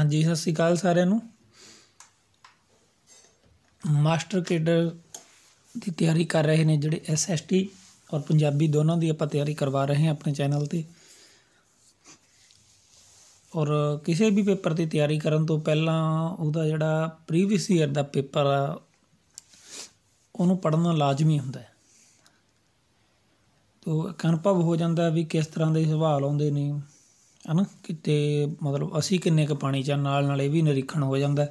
ਹਾਂਜੀ ਸਤਿ ਸ਼੍ਰੀ ਅਕਾਲ ਸਾਰਿਆਂ ਨੂੰ ਮਾਸਟਰ ਕੇਡਰ ਦੀ ਤਿਆਰੀ ਕਰ ਰਹੇ ਨੇ ਜਿਹੜੇ ਐਸਐਸਟੀ ਔਰ ਪੰਜਾਬੀ ਦੋਨੋਂ ਦੀ ਆਪਾਂ ਤਿਆਰੀ ਕਰਵਾ ਰਹੇ ਹਾਂ ਆਪਣੇ ਚੈਨਲ ਤੇ ਔਰ ਕਿਸੇ ਵੀ ਪੇਪਰ ਦੀ ਤਿਆਰੀ ਕਰਨ ਤੋਂ ਪਹਿਲਾਂ ਉਹਦਾ ਜਿਹੜਾ ਪ੍ਰੀਵੀਅਸ ਈਅਰ ਦਾ ਪੇਪਰ ਆ ਉਹਨੂੰ ਪੜ੍ਹਨਾ ਲਾਜ਼ਮੀ ਹੁੰਦਾ ਹੈ ਤੋਂ ਕਨਪਵ ਹੋ ਜਾਂਦਾ ਵੀ ਕਿਸ ਤਰ੍ਹਾਂ ਦੇ ਸਵਾਲ ਆਉਂਦੇ ਨੇ ਕਿ ਕਿਤੇ ਮਤਲਬ ਅਸੀਂ ਕਿੰਨੇ ਕੁ ਪਾਣੀ ਚ ਨਾਲ ਨਾਲ ਇਹ ਵੀ ਨਿਰੀਖਣ ਹੋ ਜਾਂਦਾ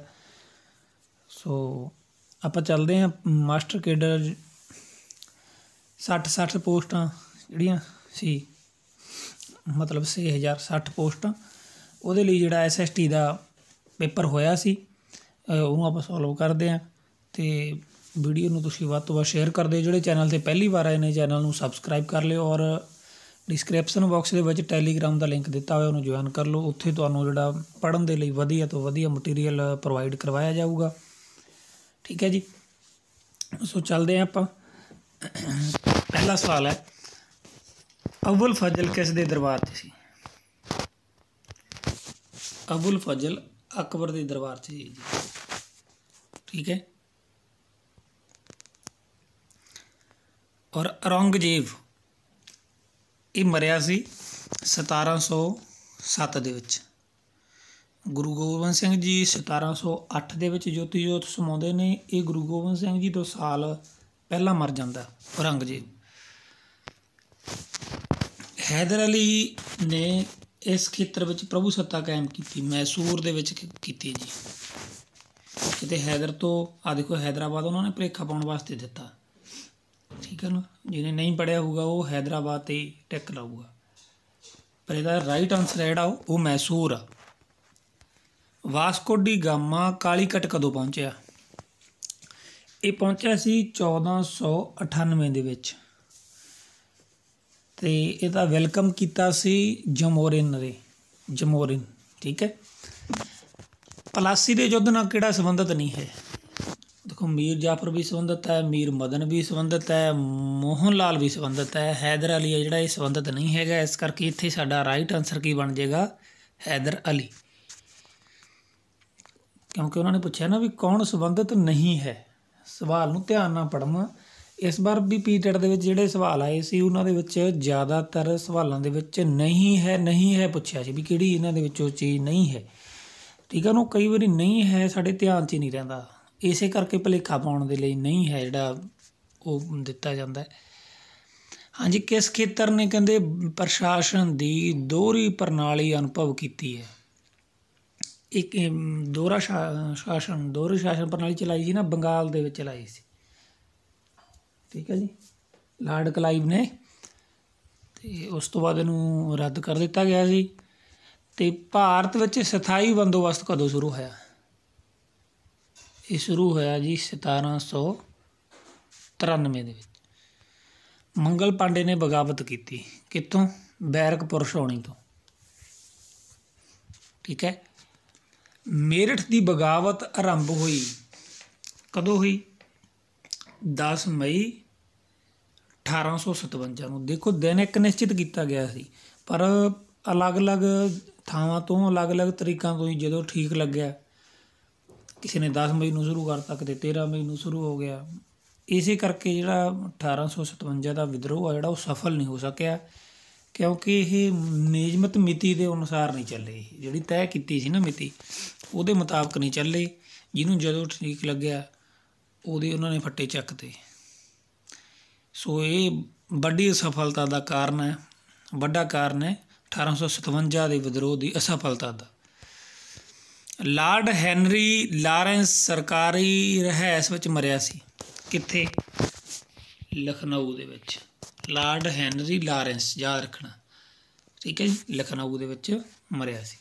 ਸੋ ਆਪਾਂ ਚੱਲਦੇ ਹਾਂ ਮਾਸਟਰ ਕੇਡਰ 60 60 ਪੋਸਟਾਂ ਜਿਹੜੀਆਂ ਸੀ ਮਤਲਬ 6060 ਪੋਸਟਾਂ ਉਹਦੇ ਲਈ ਜਿਹੜਾ ਐਸਐਸਟੀ ਦਾ ਪੇਪਰ ਹੋਇਆ ਸੀ ਉਹਨੂੰ ਆਪਾਂ ਸੋਲਵ ਕਰਦੇ ਹਾਂ ਤੇ ਵੀਡੀਓ ਨੂੰ ਤੁਸੀਂ ਵੱਧ ਤੋਂ ਵੱਧ ਸ਼ੇਅਰ ਕਰਦੇ ਜਿਹੜੇ ਚੈਨਲ ਤੇ ਪਹਿਲੀ ਵਾਰ ਆਏ ਨੇ ਚੈਨਲ ਨੂੰ ਸਬਸਕ੍ਰਾਈਬ ਕਰ ਲਿਓ ਔਰ ਡਿਸਕ੍ਰਿਪਸ਼ਨ ਬਾਕਸ ਦੇ ਵਿੱਚ ਟੈਲੀਗ੍ਰਾਮ ਦਾ ਲਿੰਕ ਦਿੱਤਾ ਹੋਇਆ ਉਹਨੂੰ ਜੁਆਇਨ ਕਰ ਲਓ ਉੱਥੇ ਤੁਹਾਨੂੰ ਜਿਹੜਾ ਪੜਨ ਦੇ ਲਈ ਵਧੀਆ ਤੋਂ ਵਧੀਆ ਮਟੀਰੀਅਲ ਪ੍ਰੋਵਾਈਡ ਕਰਵਾਇਆ ਜਾਊਗਾ ਠੀਕ ਹੈ ਜੀ ਸੋ ਚੱਲਦੇ ਆਂ ਆਪਾਂ ਪਹਿਲਾ ਸਵਾਲ ਹੈ ਅਬੁਲ ਫਜ਼ਲ ਕਿਸ ਦੇ ਦਰਬਾਰ 'ਚ ਸੀ ਅਬੁਲ ਫਜ਼ਲ ਅਕਬਰ ਦੇ ਦਰਬਾਰ 'ਚ ਸੀ ਜੀ ਠੀਕ ਹੈ ਔਰ ਔਰੰਗਜ਼ੇਬ ਇਹ ਮਰਿਆ ਸੀ 1707 ਦੇ ਵਿੱਚ ਗੁਰੂ ਗੋਬਿੰਦ ਸਿੰਘ ਜੀ 1708 ਦੇ ਵਿੱਚ ਜੋਤੀ ਜੋਤ ਸਮਾਉਂਦੇ ਨੇ ਇਹ ਗੁਰੂ ਗੋਬਿੰਦ ਸਿੰਘ ਜੀ ਤੋਂ ਸਾਲ ਪਹਿਲਾਂ ਮਰ ਜਾਂਦਾ ਔਰੰਗਜ਼ੇਬ ਹੈਦਰ ਅਲੀ ਨੇ ਇਸ ਖੇਤਰ ਵਿੱਚ ਪ੍ਰਭੂ ਸੱਤਾ ਕਾਇਮ ਕੀਤੀ ਮੈਸੂਰ ਦੇ ਵਿੱਚ ਕੀਤੀ ਜੀ ਕਿਤੇ ਹੈਦਰ ਤੋਂ ਆ ਦੇਖੋ ਹੈਦਰਾਬਾਦ ਉਹਨਾਂ ਨੇ ਪ੍ਰੇਖਾ ਪਾਉਣ ਵਾਸਤੇ ਦਿੱਤਾ ਠੀਕ ਹੈ ਨਾ ਜਿਹਨੇ ਨਹੀਂ ਪੜਿਆ ਹੋਊਗਾ ਉਹ ਹైదరాబాద్ ਤੇ ਟਿਕ ਲਾਊਗਾ ਪਰ ਇਹਦਾ ਰਾਈਟ ਆਨਸਰ ਜਿਹੜਾ ਉਹ ਮੈਸੂਰ ਆ ਵਾਸਕੋ ਡੀ ਗਾਮਾ ਕਾਲੀਕਟ ਕਦੋਂ ਪਹੁੰਚਿਆ ਇਹ ਪਹੁੰਚਿਆ ਸੀ 1498 ਦੇ ਵਿੱਚ ਤੇ ਇਹਦਾ ਵੈਲਕਮ ਕੀਤਾ ਸੀ ਜਮੋਰਿਨ ਨੇ ਜਮੋਰਿਨ ਠੀਕ ਹੈ ਪਲਾਸੀ ਦੇ ਯੁੱਧ ਨਾਲ ਕਿਹੜਾ ਸੰਬੰਧਤ ਨਹੀਂ ਹੈ ਦੇਖੋ ਮੀਰ ਜਾਫਰ ਵੀ ਸੰਬੰਧਤ ਹੈ ਮੀਰ ਮਦਨ ਵੀ ਸੰਬੰਧਤ ਹੈ ਮੋਹਨ ਲਾਲ ਵੀ ਸੰਬੰਧਤ ਹੈ ਹੈਦਰ ਅਲੀ ਹੈ ਜਿਹੜਾ ਇਹ ਸੰਬੰਧਤ ਨਹੀਂ ਹੈਗਾ ਇਸ ਕਰਕੇ ਇੱਥੇ ਸਾਡਾ ਰਾਈਟ ਆਨਸਰ ਕੀ ਬਣ ਜਾਏਗਾ ਹੈਦਰ ਅਲੀ ਕਿਉਂਕਿ ਉਹਨਾਂ ਨੇ ਪੁੱਛਿਆ ਨਾ ਵੀ ਕੌਣ ਸੰਬੰਧਤ ਨਹੀਂ ਹੈ ਸਵਾਲ ਨੂੰ ਧਿਆਨ ਨਾਲ ਪੜ੍ਹਨਾ ਇਸ ਵਾਰ ਵੀ ਪੀਟੀਟ ਦੇ ਵਿੱਚ ਜਿਹੜੇ ਸਵਾਲ ਆਏ ਸੀ ਉਹਨਾਂ ਦੇ ਵਿੱਚ ਜ਼ਿਆਦਾਤਰ ਸਵਾਲਾਂ ਦੇ ਵਿੱਚ ਨਹੀਂ ਹੈ ਨਹੀਂ ਹੈ ਪੁੱਛਿਆ ਸੀ ਵੀ ਕਿਹੜੀ ਇਹਨਾਂ ਦੇ ਵਿੱਚੋਂ ਚੀਜ਼ ਨਹੀਂ ਹੈ ਠੀਕ ਹੈ ਨੂੰ ਕਈ ਵਾਰੀ ਨਹੀਂ ਹੈ ਸਾਡੇ ਧਿਆਨ 'ਚ ਨਹੀਂ ਰਹਿੰਦਾ ਇਸੇ ਕਰਕੇ ਭਲੇਖਾ ਪਾਉਣ ਦੇ ਲਈ ਨਹੀਂ ਹੈ ਜਿਹੜਾ ਉਹ ਦਿੱਤਾ ਜਾਂਦਾ ਹੈ ਹਾਂਜੀ ਕਿਸ ਖੇਤਰ ਨੇ ਕਹਿੰਦੇ ਪ੍ਰਸ਼ਾਸਨ ਦੀ ਦੋਹਰੀ ਪ੍ਰਣਾਲੀ ਅਨੁਭਵ ਕੀਤੀ ਹੈ ਇੱਕ ਦੋਹਰਾ ਸ਼ਾਸਨ ਦੋਹਰੇ ਸ਼ਾਸਨ ਪ੍ਰਣਾਲੀ ਚਲਾਈ ਸੀ ਨਾ ਬੰਗਾਲ ਦੇ ਵਿੱਚ ਚਲਾਈ ਸੀ ਠੀਕ ਹੈ ਜੀ ਲਾਰਡ ਕਲਾਈਵ ਨੇ ਤੇ ਉਸ ਤੋਂ ਬਾਅਦ ਇਹਨੂੰ ਰੱਦ ਕਰ ਦਿੱਤਾ ਗਿਆ ਸੀ ਤੇ ਭਾਰਤ ਵਿੱਚ ਸਥਾਈ ਬੰਦੋਬਸਤ ਕਦੋਂ ਸ਼ੁਰੂ ਹੋਇਆ ਇਹ ਸ਼ੁਰੂ ਹੋਇਆ ਜੀ 1793 ਦੇ ਵਿੱਚ ਮੰਗਲ ਪਾਂਡੇ ਨੇ ਬਗਾਵਤ ਕੀਤੀ ਕਿੱਥੋਂ ਬੈਰਕਪੁਰ ਛੋਣੀ ਤੋਂ ਠੀਕ ਹੈ ਮੇਰਠ ਦੀ ਬਗਾਵਤ ਆਰੰਭ ਹੋਈ ਕਦੋਂ ਹੋਈ 10 ਮਈ 1857 ਨੂੰ ਦੇਖੋ ਦਿਨ ਇੱਕ ਨਿਸ਼ਚਿਤ ਕੀਤਾ ਗਿਆ ਸੀ ਪਰ ਅਲੱਗ-ਅਲੱਗ ਥਾਵਾਂ ਤੋਂ ਅਲੱਗ-ਅਲੱਗ ਤਰੀਕਾਂ ਤੋਂ ਜਦੋਂ ਠੀਕ ਲੱਗਿਆ ਕਿਸੇ ਨੇ 10 ਮਈ ਨੂੰ ਸ਼ੁਰੂ ਕਰਤਾ ਕਿਤੇ 13 ਮਈ ਨੂੰ ਸ਼ੁਰੂ ਹੋ ਗਿਆ ਇਸੇ ਕਰਕੇ ਜਿਹੜਾ 1857 ਦਾ ਵਿਦਰੋਹ ਆ ਜਿਹੜਾ ਉਹ ਸਫਲ ਨਹੀਂ ਹੋ ਸਕਿਆ ਕਿਉਂਕਿ ਇਹ ਨਿਯਮਤ ਮਿਤੀ ਦੇ ਅਨੁਸਾਰ ਨਹੀਂ ਚੱਲੇ ਜਿਹੜੀ ਤੈਅ ਕੀਤੀ ਸੀ ਨਾ ਮਿਤੀ ਉਹਦੇ ਮੁਤਾਬਕ ਨਹੀਂ ਚੱਲੇ ਜਿਹਨੂੰ ਜਦੋਂ ਠੀਕ ਲੱਗਿਆ ਉਹਦੇ ਉਹਨਾਂ ਨੇ ਫੱਟੇ ਚੱਕਤੇ ਸੋ ਇਹ ਵੱਡੀ ਅਸਫਲਤਾ ਦਾ ਕਾਰਨ ਹੈ ਵੱਡਾ ਕਾਰਨ ਹੈ 1857 ਦੇ ਵਿਦਰੋਹ ਦੀ ਅਸਫਲਤਾ ਦਾ ਲਾਰਡ ਹੈਨਰੀ ਲਾਰੈਂਸ ਸਰਕਾਰੀ ਰਹਿਸ ਵਿੱਚ ਮਰਿਆ ਸੀ ਕਿੱਥੇ ਲਖਨਊ ਦੇ ਵਿੱਚ ਲਾਰਡ ਹੈਨਰੀ ਲਾਰੈਂਸ ਯਾਦ ਰੱਖਣਾ ਠੀਕ ਹੈ ਜੀ ਲਖਨਊ ਦੇ ਵਿੱਚ ਮਰਿਆ ਸੀ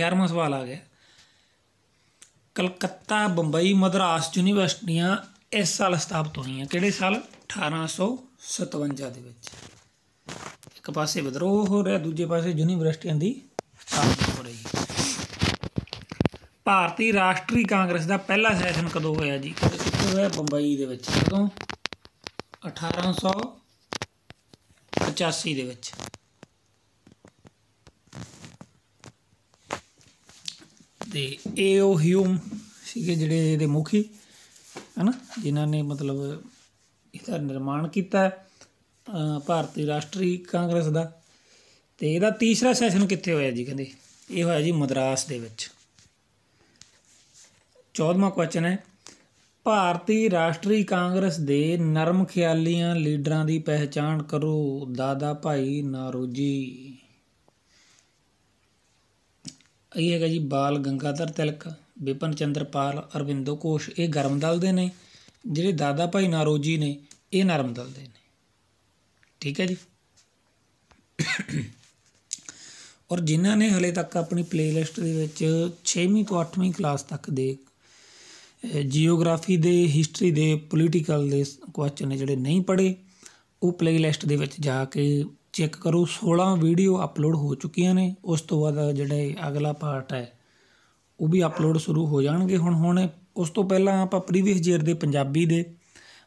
11ਵਾਂ ਸਵਾਲ ਆ ਗਿਆ ਕਲਕੱਤਾ ਬੰਬਈ ਮਦਰਾਸ ਯੂਨੀਵਰਸਿਟੀਆਂ ਇਸ ਸਾਲ ਸਥਾਪਿਤ ਹੋਈਆਂ ਕਿਹੜੇ ਸਾਲ 1857 ਦੇ ਵਿੱਚ ਇੱਕ ਪਾਸੇ ਵਿਦਰੋਹ ਹੋ ਰਿਹਾ ਦੂਜੇ ਪਾਸੇ ਯੂਨੀਵਰਸਿਟੀਆਂ ਦੀ ਸਥਾਪਨਾ ਹੋ ਰਹੀ ਹੈ ਭਾਰਤੀ ਰਾਸ਼ਟਰੀ ਕਾਂਗਰਸ ਦਾ ਪਹਿਲਾ ਸੈਸ਼ਨ ਕਦੋਂ ਹੋਇਆ ਜੀ ਕਿੱਥੇ ਹੋਇਆ ਬੰਬਈ ਦੇ ਵਿੱਚ ਕਦੋਂ 1885 ਦੇ ਵਿੱਚ ਤੇ ਇਹ ਹਿਊਮ ਸੀਗੇ ਜਿਹੜੇ ਇਹਦੇ ਮੁਖੀ ਹਨਾ ਜਿਨ੍ਹਾਂ ਨੇ ਮਤਲਬ ਇਹਦਾ ਨਿਰਮਾਣ ਕੀਤਾ ਭਾਰਤੀ ਰਾਸ਼ਟਰੀ ਕਾਂਗਰਸ ਦਾ ਤੇ ਇਹਦਾ ਤੀਸਰਾ ਸੈਸ਼ਨ ਕਿੱਥੇ ਹੋਇਆ ਜੀ ਕਹਿੰਦੇ ਇਹ ਹੋਇਆ ਜੀ ਮਦਰਾਸ ਦੇ ਵਿੱਚ 14ਵਾਂ ਕੁਐਸਚਨ ਹੈ ਭਾਰਤੀ ਰਾਸ਼ਟਰੀ ਕਾਂਗਰਸ ਦੇ ਨਰਮ ਖਿਆਲੀਆਂ ਲੀਡਰਾਂ ਦੀ ਪਹਿਚਾਣ ਕਰੋ ਦਾਦਾ ਭਾਈ ਨਾਰੋਜੀ ਇਹ ਹੈਗਾ ਜੀ ਬਾਲ ਗੰਗਾਧਰ ਤਿਲਕ ਵਿਪਨ ਚੰਦਰਪਾਲ ਅਰਵਿੰਦੋ ਕੋਸ਼ ਇਹ ਗਰਮ ਦਲ ਦੇ ਨੇ ਜਿਹੜੇ ਦਾਦਾ ਭਾਈ ਨਾਰੋਜੀ ਨੇ ਇਹ ਨਰਮ ਦਲ ਦੇ ਨੇ ਠੀਕ ਹੈ ਜੀ ਔਰ ਜਿਨ੍ਹਾਂ ਨੇ ਹਲੇ ਤੱਕ ਆਪਣੀ ਪਲੇਲਿਸਟ ਦੇ ਵਿੱਚ 6ਵੀਂ ਤੋਂ 8ਵੀਂ ਕਲਾਸ ਤੱਕ ਦੇ ਜੀਓਗ੍ਰਾਫੀ ਦੇ ਹਿਸਟਰੀ ਦੇ ਪੋਲੀਟੀਕਲ ਦੇ ਕੁਐਸਚਨ ਨੇ ਜਿਹੜੇ ਨਹੀਂ ਪੜੇ ਉਹ ਪਲੇਲਿਸਟ ਦੇ ਵਿੱਚ ਜਾ ਕੇ ਚੈੱਕ ਕਰੋ 16 ਵੀਡੀਓ ਅਪਲੋਡ ਹੋ ਚੁੱਕੀਆਂ ਨੇ ਉਸ ਤੋਂ ਬਾਅਦ ਜਿਹੜਾ ਅਗਲਾ ਪਾਰਟ ਹੈ ਉਹ ਵੀ ਅਪਲੋਡ ਸ਼ੁਰੂ ਹੋ ਜਾਣਗੇ ਹੁਣ ਹੁਣ ਉਸ ਤੋਂ ਪਹਿਲਾਂ ਆਪਾਂ ਪ੍ਰੀਵੀਅਸ ਈਅਰ ਦੇ ਪੰਜਾਬੀ ਦੇ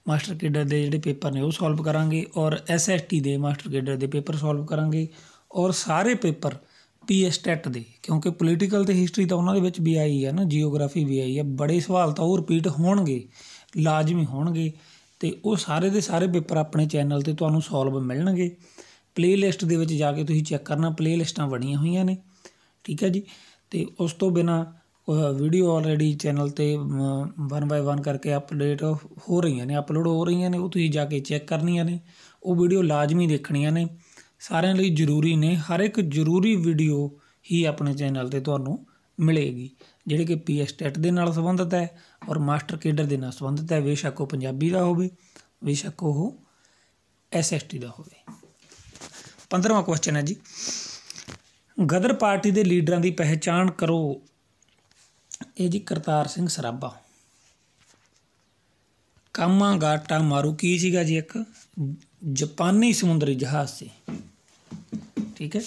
ਮਾਸਟਰ ਕੇਡਰ ਦੇ ਜਿਹੜੇ ਪੇਪਰ ਨੇ ਉਹ ਸੋਲਵ ਕਰਾਂਗੇ ਔਰ ਐਸਐਸਟੀ ਦੇ ਮਾਸਟਰ ਕੇਡਰ ਦੇ ਪੇਪਰ ਸੋਲਵ ਕਰਾਂਗੇ ਔਰ ਸਾਰੇ ਪੇਪਰ ਐਸ ਟੈਟ ਦੇ ਕਿਉਂਕਿ ਪੋਲੀਟੀਕਲ ਤੇ ਹਿਸਟਰੀ ਤਾਂ ਉਹਨਾਂ ਦੇ ਵਿੱਚ ਵੀ ਆਈ ਹੈ ਨਾ ਜੀਓਗ੍ਰਾਫੀ ਵੀ ਆਈ ਹੈ ਬੜੇ ਸਵਾਲ ਤਾਂ ਉਹ ਰਿਪੀਟ ਹੋਣਗੇ ਲਾਜ਼ਮੀ ਹੋਣਗੇ ਤੇ ਉਹ ਸਾਰੇ ਦੇ ਸਾਰੇ ਪੇਪਰ ਆਪਣੇ ਚੈਨਲ ਤੇ ਤੁਹਾਨੂੰ ਸੋਲਵ ਮਿਲਣਗੇ ਪਲੇਲਿਸਟ ਦੇ ਵਿੱਚ ਜਾ ਕੇ ਤੁਸੀਂ ਚੈੱਕ ਕਰਨਾ ਪਲੇਲਿਸਟਾਂ ਬਣੀਆਂ ਹੋਈਆਂ ਨੇ ਠੀਕ ਹੈ ਜੀ ਤੇ ਉਸ ਤੋਂ ਬਿਨਾ ਵੀਡੀਓ ਆਲਰੇਡੀ ਚੈਨਲ ਤੇ 1 ਬਾਈ 1 ਕਰਕੇ ਅਪਡੇਟ ਹੋ ਰਹੀਆਂ ਨੇ ਅਪਲੋਡ ਹੋ ਰਹੀਆਂ ਨੇ ਉਹ ਤੁਸੀਂ ਜਾ ਕੇ ਚੈੱਕ ਕਰਨੀਆਂ ਨੇ ਉਹ ਵੀਡੀਓ ਲਾਜ਼ਮੀ ਦੇਖਣੀਆਂ ਨੇ ਸਾਰਿਆਂ ਲਈ ਜ਼ਰੂਰੀ ਨੇ ਹਰ ਇੱਕ ਜ਼ਰੂਰੀ ਵੀਡੀਓ ਹੀ ਆਪਣੇ ਚੈਨਲ ਤੇ ਤੁਹਾਨੂੰ ਮਿਲੇਗੀ ਜਿਹੜੇ ਕਿ ਪੀਐਸ ਟੈਟ ਦੇ ਨਾਲ ਸੰਬੰਧਿਤ ਹੈ ਔਰ ਮਾਸਟਰ ਕੇਡਰ ਦੇ ਨਾਲ ਸੰਬੰਧਿਤ ਹੈ ਬੇਸ਼ੱਕ ਉਹ ਪੰਜਾਬੀ ਦਾ ਹੋਵੇ ਬੇਸ਼ੱਕ ਉਹ ਐਸਐਸਟੀ ਦਾ ਹੋਵੇ 15ਵਾਂ ਕੁਐਸਚਨ ਹੈ ਜੀ ਗਦਰ ਪਾਰਟੀ ਦੇ ਲੀਡਰਾਂ ਦੀ ਪਹਿਚਾਣ ਕਰੋ ਇਹ ਜੀ ਕਰਤਾਰ ਸਿੰਘ ਸਰਾਭਾ ਗਾਟਾ ਮਾਰੂ ਕੀ ਸੀਗਾ ਜੀ ਇੱਕ ਜਾਪਾਨੀ ਸਮੁੰਦਰੀ ਜਹਾਜ਼ ਸੀ ਠੀਕ ਹੈ